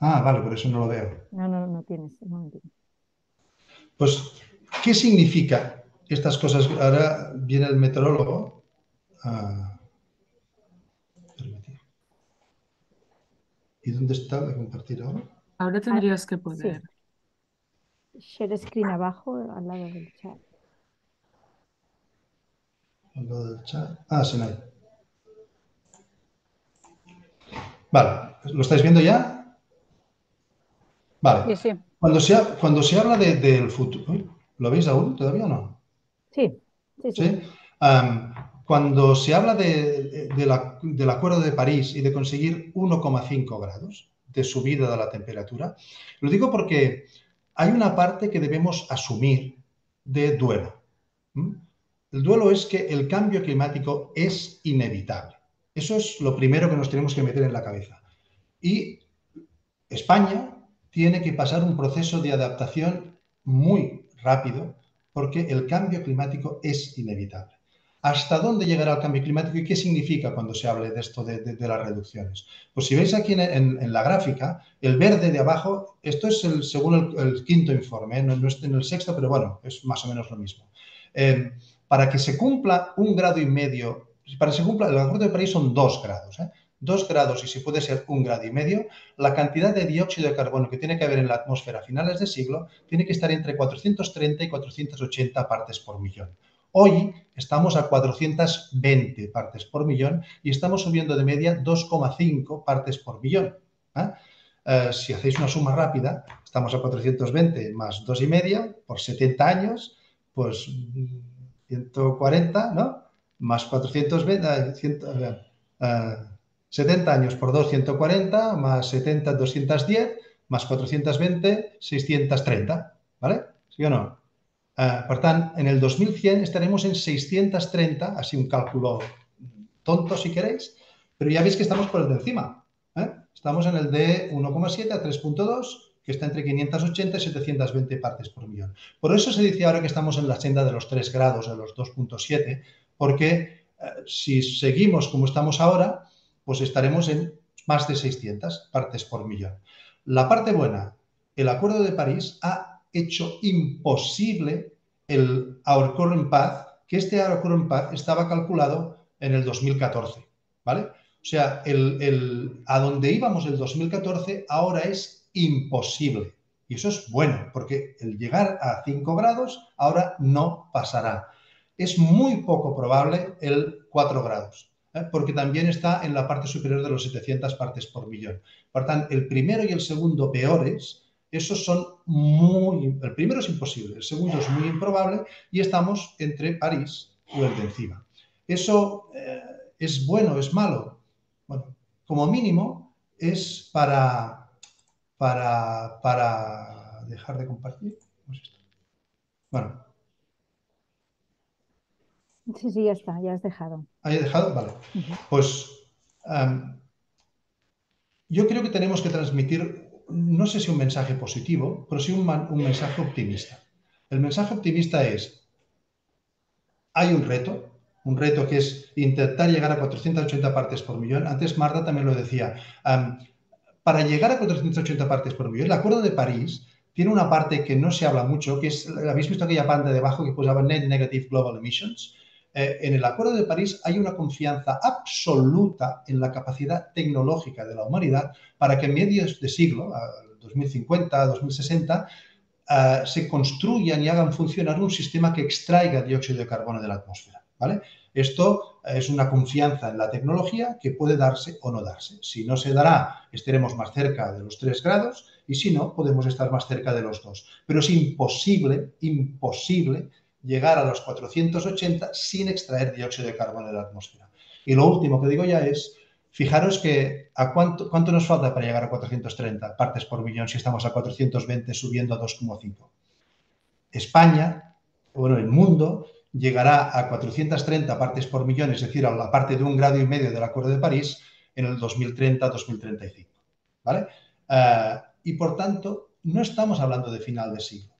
Ah, vale, por eso no lo veo. No, no, no tienes, un momentito. Pues, ¿qué significa estas cosas? Ahora viene el meteorólogo. Ah, ¿Y dónde está de compartir ahora? Ahora tendrías que poder. Share screen abajo, al lado del chat. Al lado del chat. Ah, ido. Vale, ¿lo estáis viendo ya? Vale. Sí, sí. Cuando, se cuando se habla del futuro, ¿lo veis aún? ¿Todavía no? Sí. Sí. ¿Sí? cuando se habla del Acuerdo de París y de conseguir 1,5 grados de subida de la temperatura, lo digo porque hay una parte que debemos asumir de duelo. El duelo es que el cambio climático es inevitable. Eso es lo primero que nos tenemos que meter en la cabeza. Y España tiene que pasar un proceso de adaptación muy rápido porque el cambio climático es inevitable. ¿Hasta dónde llegará el cambio climático y qué significa cuando se hable de esto de, las reducciones? Pues si veis aquí en, la gráfica, el verde de abajo, esto es el, según el, quinto informe, ¿eh? no, es en el sexto, pero bueno, es más o menos lo mismo. Eh, para que se cumpla un grado y medio, para que se cumpla, el Acuerdo de París son dos grados, ¿eh? dos grados y si puede ser un grado y medio, la cantidad de dióxido de carbono que tiene que haber en la atmósfera a finales de siglo tiene que estar entre 430 y 480 partes por millón. Hoy estamos a 420 partes por millón y estamos subiendo de media 2,5 partes por millón. ¿eh? Eh, si hacéis una suma rápida, estamos a 420 más 2,5 por 70 años, pues 140, ¿no? Más 420, 70 eh, años por 2, 140, más 70, 210, más 420, 630, ¿vale? ¿Sí o no? Eh, en el 2100 estaremos en 630, así un cálculo tonto si queréis, pero ya veis que estamos por encima. ¿eh? Estamos en el de 1,7 a 3,2 que está entre 580 y 720 partes por millón. Por eso se dice ahora que estamos en la senda de los 3 grados, de los 2.7, porque eh, si seguimos como estamos ahora, pues estaremos en más de 600 partes por millón. La parte buena, el Acuerdo de París ha hecho imposible el Our Current Path, que este Our Current Path estaba calculado en el 2014, ¿vale? O sea, el, a donde íbamos el 2014 ahora es imposible. Y eso es bueno, porque el llegar a 5 grados ahora no pasará. Es muy poco probable el 4 grados, ¿eh? porque también está en la parte superior de los 700 partes por millón. Por tanto, el primero y el segundo peores esos son muy... El primero es imposible, el segundo es muy improbable y estamos entre París y el de encima. ¿Eso eh, es bueno, es malo? Bueno, como mínimo es para... para, dejar de compartir. Bueno. Sí, sí, ya está, ya has dejado. ¿Hay dejado? Vale. Pues em, yo creo que tenemos que transmitir no sé si un mensaje positivo, pero sí un, mensaje optimista. El mensaje optimista es, hay un reto, un reto que es intentar llegar a 480 partes por millón. Antes Marta también lo decía, para llegar a 480 partes por millón, el Acuerdo de París tiene una parte que no se habla mucho, que es, habéis visto aquella parte debajo que posaba Net Negative Global Emissions, eh, en el Acuerdo de París hay una confianza absoluta en la capacidad tecnológica de la humanidad para que en medios de siglo, 2050, 2060, eh, se construyan y hagan funcionar un sistema que extraiga dióxido de carbono de la atmósfera. Esto es una confianza en la tecnología que puede darse o no darse. Si no se dará, estaremos más cerca de los 3 grados y si no, podemos estar más cerca de los 2. Pero es imposible, imposible llegar a los 480 sin extraer dióxido de carbono de la atmósfera. Y lo último que digo ya es, fijaros que a cuánto, cuánto nos falta para llegar a 430 partes por millón si estamos a 420 subiendo a 2,5. España, bueno, el mundo llegará a 430 partes por millón, es decir, a la parte de un grado y medio del Acuerdo de París en el 2030-2035. ¿vale? Eh, y por tanto, no estamos hablando de final de siglo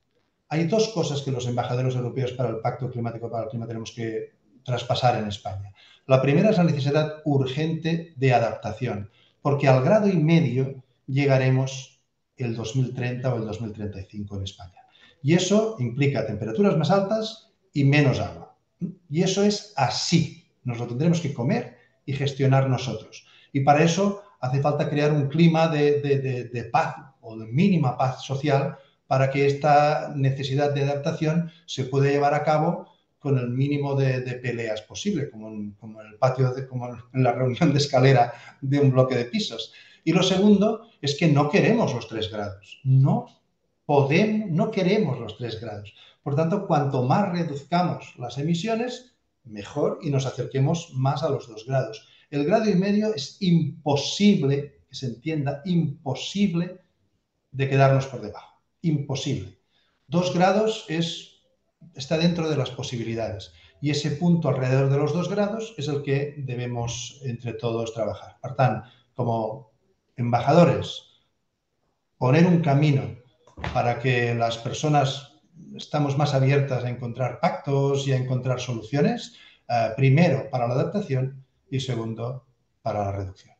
hay dos cosas que los embajadores europeos para el Pacto Climático para el Clima tenemos que traspasar en España. La primera es la necesidad urgente de adaptación, porque al grado y medio llegaremos el 2030 o el 2035 en España. Y eso implica temperaturas más altas y menos agua. Y eso es así. Nos lo tendremos que comer y gestionar nosotros. Y para eso hace falta crear un clima de, paz o de mínima paz social para que esta necesidad de adaptación se pueda llevar a cabo con el mínimo de, peleas posible, como en, el patio, de, como en la reunión de escalera de un bloque de pisos. Y lo segundo es que no queremos los tres grados, no podemos, no queremos los tres grados. Por tanto, cuanto más reduzcamos las emisiones, mejor y nos acerquemos más a los dos grados. El grado y medio es imposible, que se entienda, imposible de quedarnos por debajo imposible. Dos grados es, está dentro de las posibilidades y ese punto alrededor de los dos grados es el que debemos entre todos trabajar. Por como embajadores, poner un camino para que las personas estamos más abiertas a encontrar pactos y a encontrar soluciones, eh, primero para la adaptación y segundo para la reducción.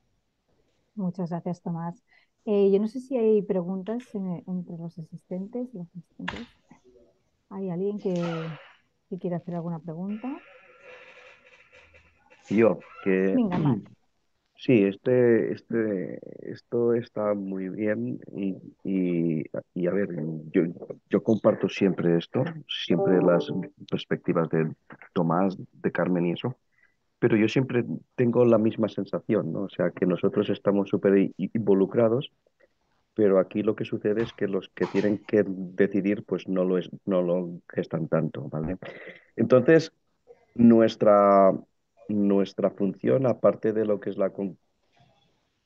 Muchas gracias, Tomás. Eh, yo no sé si hay preguntas eh, entre los asistentes, ¿Hay alguien que, que quiera hacer alguna pregunta? Yo, que... Venga, Sí, este, este, esto está muy bien y, y, y a ver, yo, yo, comparto siempre esto, siempre las perspectivas de Tomás, de Carmen y eso pero yo siempre tengo la misma sensación, ¿no? O sea, que nosotros estamos súper involucrados, pero aquí lo que sucede es que los que tienen que decidir, pues no lo, es, no lo gestan tanto, ¿vale? Entonces, nuestra, nuestra función, aparte de lo que es la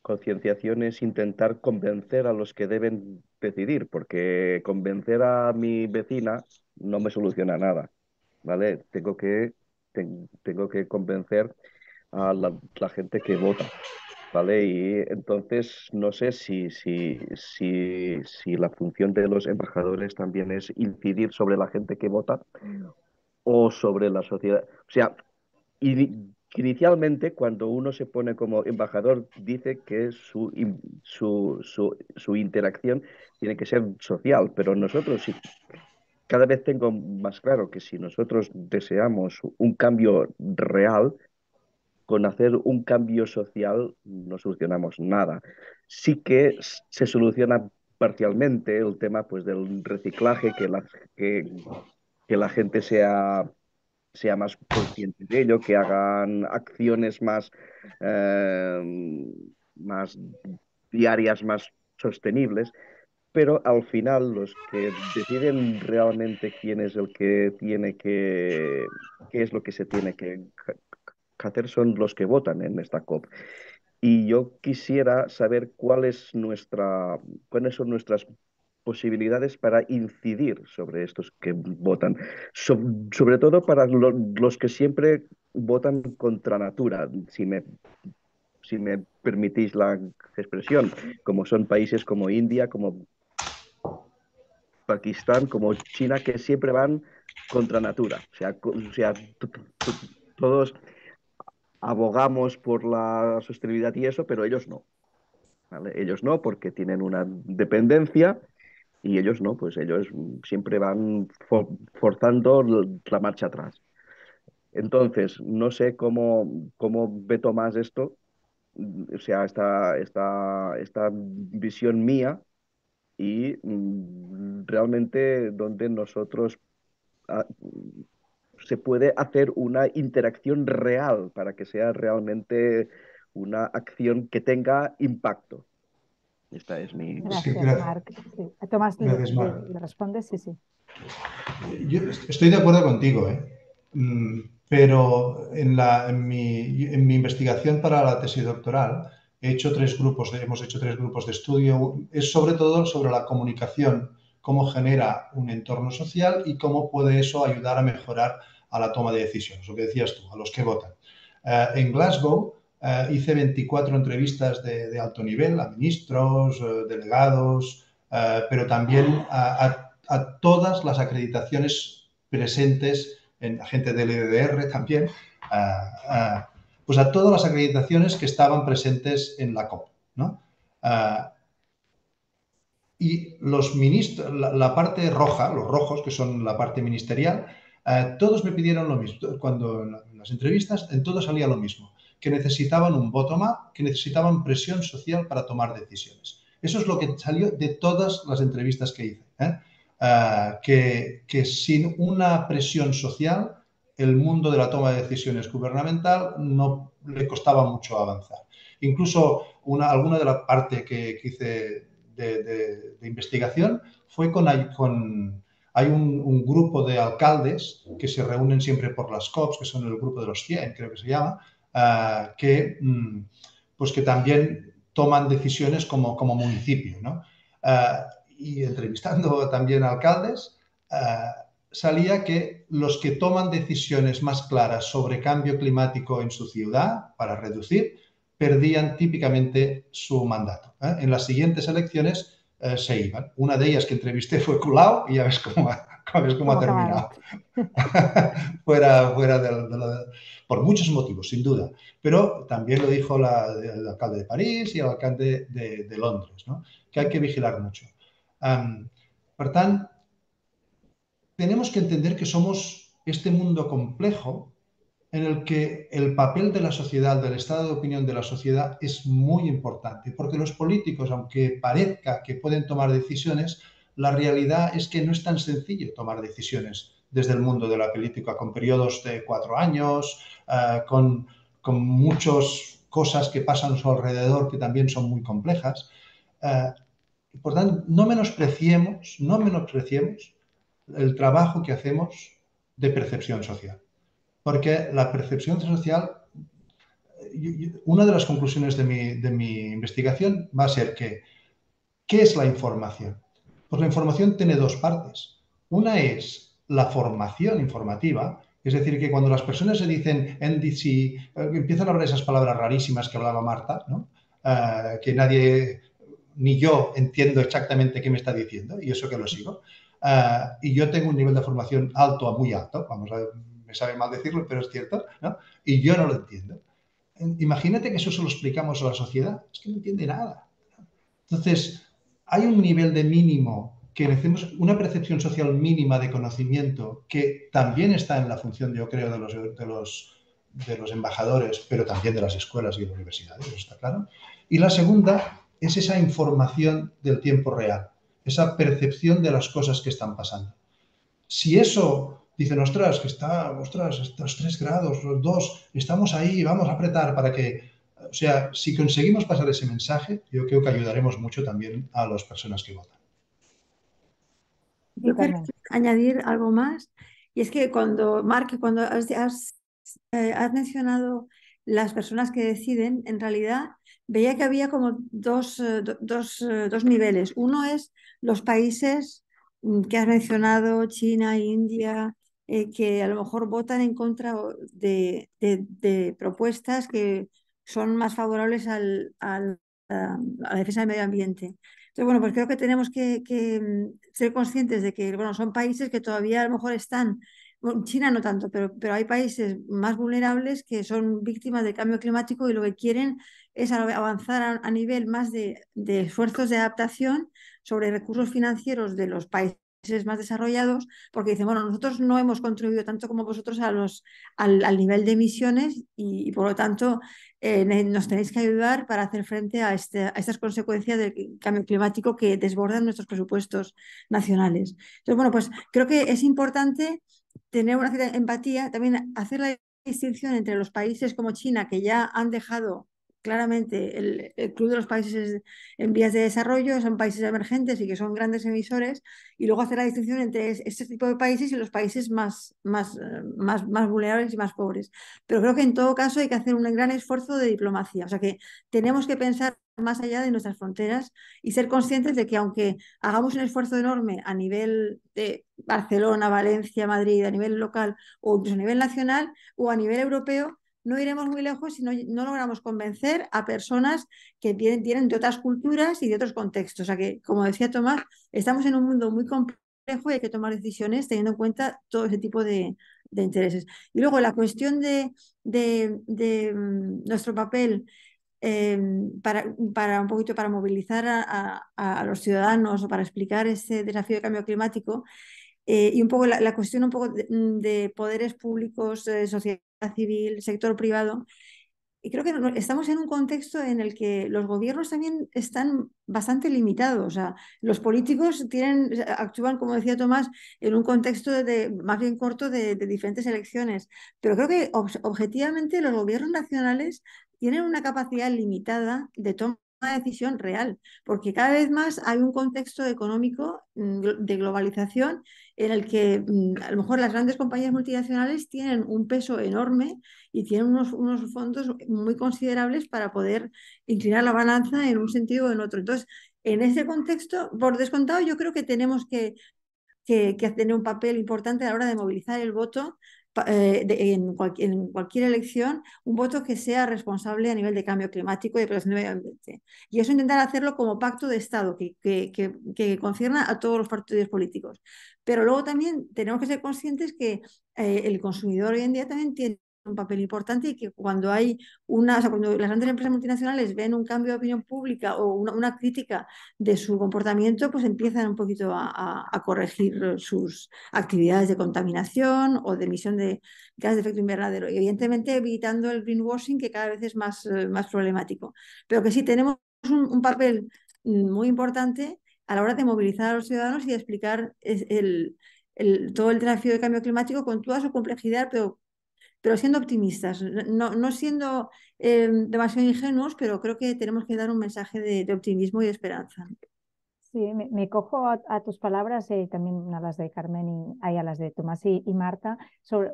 concienciación, es intentar convencer a los que deben decidir, porque convencer a mi vecina no me soluciona nada, ¿vale? Tengo que tengo que convencer a la, gente que vota. ¿Vale? Y entonces no sé si, si, si, si la función de los embajadores también es incidir sobre la gente que vota o sobre la sociedad. O sea, inicialmente cuando uno se pone como embajador dice que su, su, su, interacción tiene que ser social, pero nosotros sí cada vez tengo más claro que si nosotros deseamos un cambio real, con hacer un cambio social no solucionamos nada. Sí que se soluciona parcialmente el tema pues, del reciclaje, que la, la gente sea, sea más consciente de ello, que hagan acciones más, eh, más diarias, más sostenibles, pero al final los que deciden realmente quién es el que tiene que, qué es lo que se tiene que hacer son los que votan en esta COP. Y yo quisiera saber cuál es cuáles son nuestras posibilidades para incidir sobre estos que votan, sobre todo para los que siempre votan contra natura, si me si me permitís la expresión, como son países como India, como Pakistán como China, que siempre van contra natura. O sea, sea todos abogamos por la sostenibilidad y eso, pero ellos no. Ellos no, porque tienen una dependencia y ellos no, pues ellos siempre van forzando la marcha atrás. Entonces, no sé cómo, cómo ve Tomás esto, o sea, esta, esta, esta visión mía, y mm, realmente donde nosotros ah, mm, se puede hacer una interacción real para que sea realmente una acción que tenga impacto. Esta es mi. Gracias, Marc. Tomás, respondes? Sí, sí. Yo estoy de acuerdo contigo, ¿eh? Mm, pero en, la, en, mi, en mi investigación para la tesis doctoral He hecho tres grupos, hemos hecho tres grupos de estudio, es sobre todo sobre la comunicación, cómo genera un entorno social y cómo puede eso ayudar a mejorar a la toma de decisiones, lo que decías tú, a los que votan. Eh, en Glasgow eh, hice 24 entrevistas de, alto nivel a ministros, eh, delegados, pero también a, todas las acreditaciones presentes en gente del EDR también, a, pues a todas las acreditaciones que estaban presentes en la COP. ¿no? Ah, y los ministros, la, parte roja, los rojos, que son la parte ministerial, ah, todos me pidieron lo mismo. Cuando en las entrevistas, en todo salía lo mismo, que necesitaban un bottom-up, que necesitaban presión social para tomar decisiones. Eso es lo que salió de todas las entrevistas que hice. ¿eh? Ah, que, que sin una presión social el mundo de la toma de decisiones gubernamental no le costaba mucho avanzar. Incluso una, alguna de la parte que, hice de, investigación fue con, hay un, grupo de alcaldes que se reúnen siempre por las COPs, que son el grupo de los 100, creo que se llama, ah, que, mm, pues que también toman decisiones como, como municipio. ¿no? Ah, y entrevistando también alcaldes, ah, salía que los que toman decisiones más claras sobre cambio climático en su ciudad para reducir, perdían típicamente su mandato. ¿eh? En las siguientes elecciones eh, se iban. Una de ellas que entrevisté fue Culao, y ya ves cómo ha, terminado. fuera fuera de, por muchos motivos, sin duda. Pero también lo dijo el alcalde de París y el alcalde de, Londres, ¿no? que hay que vigilar mucho. por tenemos que entender que somos este mundo complejo en el que el papel de la sociedad, del estado de opinión de la sociedad es muy importante, porque los políticos, aunque parezca que pueden tomar decisiones, la realidad es que no es tan sencillo tomar decisiones desde el mundo de la política, con periodos de cuatro años, eh, con, muchas cosas que pasan a su alrededor que también son muy complejas. Eh, por tanto, no menospreciemos, no menospreciemos el trabajo que hacemos de percepción social. Porque la percepción social, una de las conclusiones de mi, investigación va a ser que, ¿qué es la información? Pues la información tiene dos partes. Una es la formación informativa, es decir, que cuando las personas se dicen NDC, eh, empiezan a hablar esas palabras rarísimas que hablaba Marta, eh, que nadie, ni yo entiendo exactamente qué me está diciendo, y eso que lo sigo. Ah, y yo tengo un nivel de formación alto a muy alto, vamos me sabe mal decirlo, pero es cierto, ¿no? Y yo no lo entiendo. Imagínate que eso se lo explicamos a la sociedad, es que no entiende nada. Entonces, hay un nivel de mínimo que necesitamos una percepción social mínima de conocimiento que también está en la función, yo creo, de los, embajadores, pero también de las escuelas y universidades, está claro. Y la segunda es esa información del tiempo real esa percepción de las cosas que están pasando. Si eso, dicen, ostras, que está, ostras, estos tres grados, los dos, estamos ahí, vamos a apretar para que, o sea, si conseguimos pasar ese mensaje, yo creo que ayudaremos mucho también a las personas que votan. Yo quiero añadir algo más, y es que cuando, Mark, cuando eh, has, mencionado las personas que deciden, en realidad veía que había como dos, eh, dos, eh, dos niveles. Uno es los países mm, que has mencionado, China, e India, eh, que a lo mejor votan en contra de, propuestas que son más favorables al, a, la defensa del medio ambiente. Entonces, bueno, pues creo que tenemos que, mm, ser conscientes de que, bueno, son países que todavía a lo mejor están, China no tanto, pero, pero hay países más vulnerables que son víctimas del cambio climático y lo que quieren es avanzar a, nivel más de, de esfuerzos de adaptación sobre recursos financieros de los países más desarrollados, porque dicen, bueno, nosotros no hemos contribuido tanto como vosotros a los, al, nivel de emisiones y, por lo tanto eh, nos tenéis que ayudar para hacer frente a, este, a, estas consecuencias del cambio climático que desbordan nuestros presupuestos nacionales. Entonces, bueno, pues creo que es importante tener una cierta empatía, también hacer la distinción entre los países como China, que ya han dejado claramente el, Club de los Países en Vías de Desarrollo son países emergentes y que son grandes emisores, y luego hacer la distinción entre este tipo de países y los países más, más, eh, más, más vulnerables y más pobres. Pero creo que en todo caso hay que hacer un gran esfuerzo de diplomacia, o sea que tenemos que pensar más allá de nuestras fronteras y ser conscientes de que aunque hagamos un esfuerzo enorme a nivel de Barcelona, Valencia, Madrid, a nivel local o a nivel nacional o a nivel europeo, no iremos muy lejos si no, logramos convencer a personas que vienen de otras culturas y de otros contextos. O sea que, como decía Tomás, estamos en un mundo muy complejo y hay que tomar decisiones teniendo en cuenta todo ese tipo de, intereses. Y luego la cuestión de, mm, nuestro papel em, para, para, un poquito para movilizar a, los ciudadanos o para explicar ese desafío de cambio climático eh, y un poco la, cuestión un poco de, mm, poderes públicos, sociales. Eh, civil, sector privado. Y creo que estamos en un contexto en el que los gobiernos también están bastante limitados. O los políticos tienen, actúan, como decía Tomás, en un contexto de, más bien corto de, diferentes elecciones. Pero creo que objetivamente los gobiernos nacionales tienen una capacidad limitada de toma de decisión real, porque cada vez más hay un contexto económico mm, de globalización en el que mm, a lo mejor las grandes compañías multinacionales tienen un peso enorme y tienen unos, fondos muy considerables para poder inclinar la balanza en un sentido o en otro. Entonces, en ese contexto, por descontado, yo creo que tenemos que, tener un papel importante a la hora de movilizar el voto eh, en, cualquier elección un voto que sea responsable a nivel de cambio climático y de protección del medio ambiente. Y eso intentar hacerlo como pacto de Estado que, que, concierna a todos los partidos políticos. Pero luego también tenemos que ser conscientes que eh, el consumidor hoy en día también tiene un papel importante y que cuando hay una, cuando las grandes empresas multinacionales ven un cambio de opinión pública o una, crítica de su comportamiento, pues empiezan un poquito a, corregir sus actividades de contaminación o de emisión de gases de efecto invernadero. Y evidentemente evitando el greenwashing, que cada vez es más, eh, más problemático. Pero que sí tenemos un papel mm, muy importante a la hora de movilizar a los ciudadanos y de explicar el, el, todo el tráfico de cambio climático con toda su complejidad, pero, pero siendo optimistas, no, no siendo em, demasiado ingenuos, pero creo que tenemos que dar un mensaje de, optimismo y de esperanza. Sí, me, cojo a, tus palabras, y eh, también a las de Carmen y a las de Tomás y, y Marta, sobre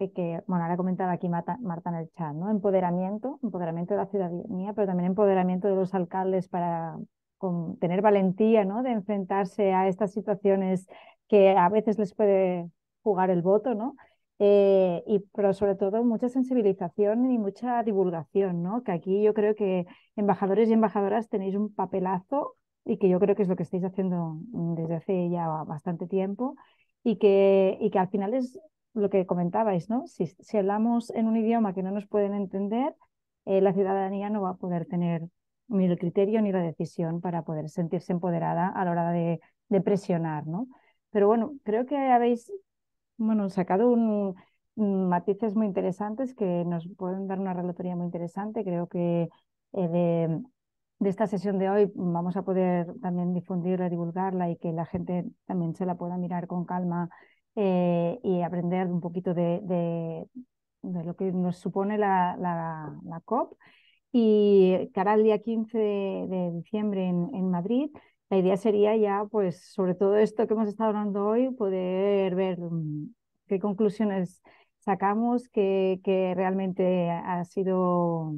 eh, que, bueno, ahora comentaba aquí Marta, Marta, en el chat, ¿no? Empoderamiento, empoderamiento de la ciudadanía, pero también empoderamiento de los alcaldes para, con tener valentía ¿no? de enfrentarse a estas situaciones que a veces les puede jugar el voto, ¿no? Eh, y, pero sobre todo mucha sensibilización y mucha divulgación, ¿no? Que aquí yo creo que embajadores y embajadoras tenéis un papelazo y que yo creo que es lo que estáis haciendo desde hace ya bastante tiempo y que, y que al final es lo que comentabais, ¿no? Si, hablamos en un idioma que no nos pueden entender, eh, la ciudadanía no va a poder tener ni el criterio ni la decisión para poder sentirse empoderada a la hora de, presionar, ¿no? Pero bueno, creo que habéis sacado un, matices muy interesantes que nos pueden dar una relatoría muy interesante. Creo que eh, de, esta sesión de hoy vamos a poder también difundirla, divulgarla y que la gente también se la pueda mirar con calma eh, y aprender un poquito de, lo que nos supone la COP y cara al día 15 de, diciembre en, Madrid, la idea sería ya, pues sobre todo esto que hemos estado hablando hoy, poder ver mm, qué conclusiones sacamos, que realmente ha sido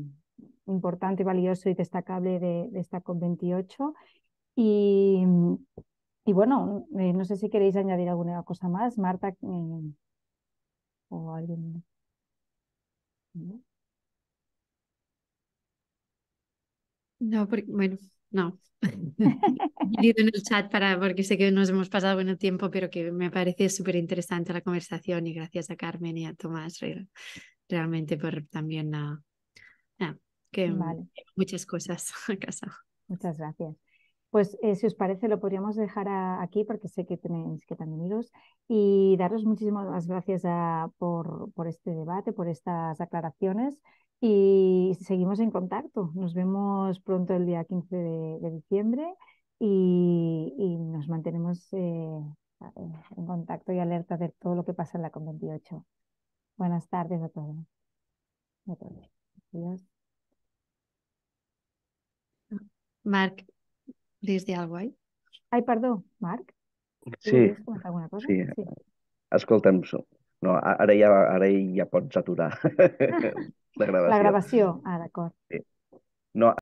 importante, valioso y destacable de, esta COP28. Mm, y, bueno, eh, no sé si queréis añadir alguna cosa más, Marta eh, o alguien. No, bueno, no. ido en el chat para, porque sé que nos hemos pasado buen tiempo, pero que me parece súper interesante la conversación y gracias a Carmen y a Tomás realmente por también ah, ah, que mm, muchas cosas a casa. Muchas gracias. Pues eh, si os parece lo podríamos dejar aquí porque sé que tenéis que también iros y daros muchísimas gracias ah, por, por, este debate, por estas aclaraciones y seguimos en contacto. Nos vemos pronto el día 15 de, diciembre y, nos mantenemos eh, en contacto y alerta de todo lo que pasa en la COP28. Buenas tardes a todos. Adiós. Marc, desde algo Ay, perdón. Marc? Sí. alguna cosa? Sí. No, ara ja, ara ja pots aturar la ah, gravació. La gravació, ah, d'acord. Sí. No,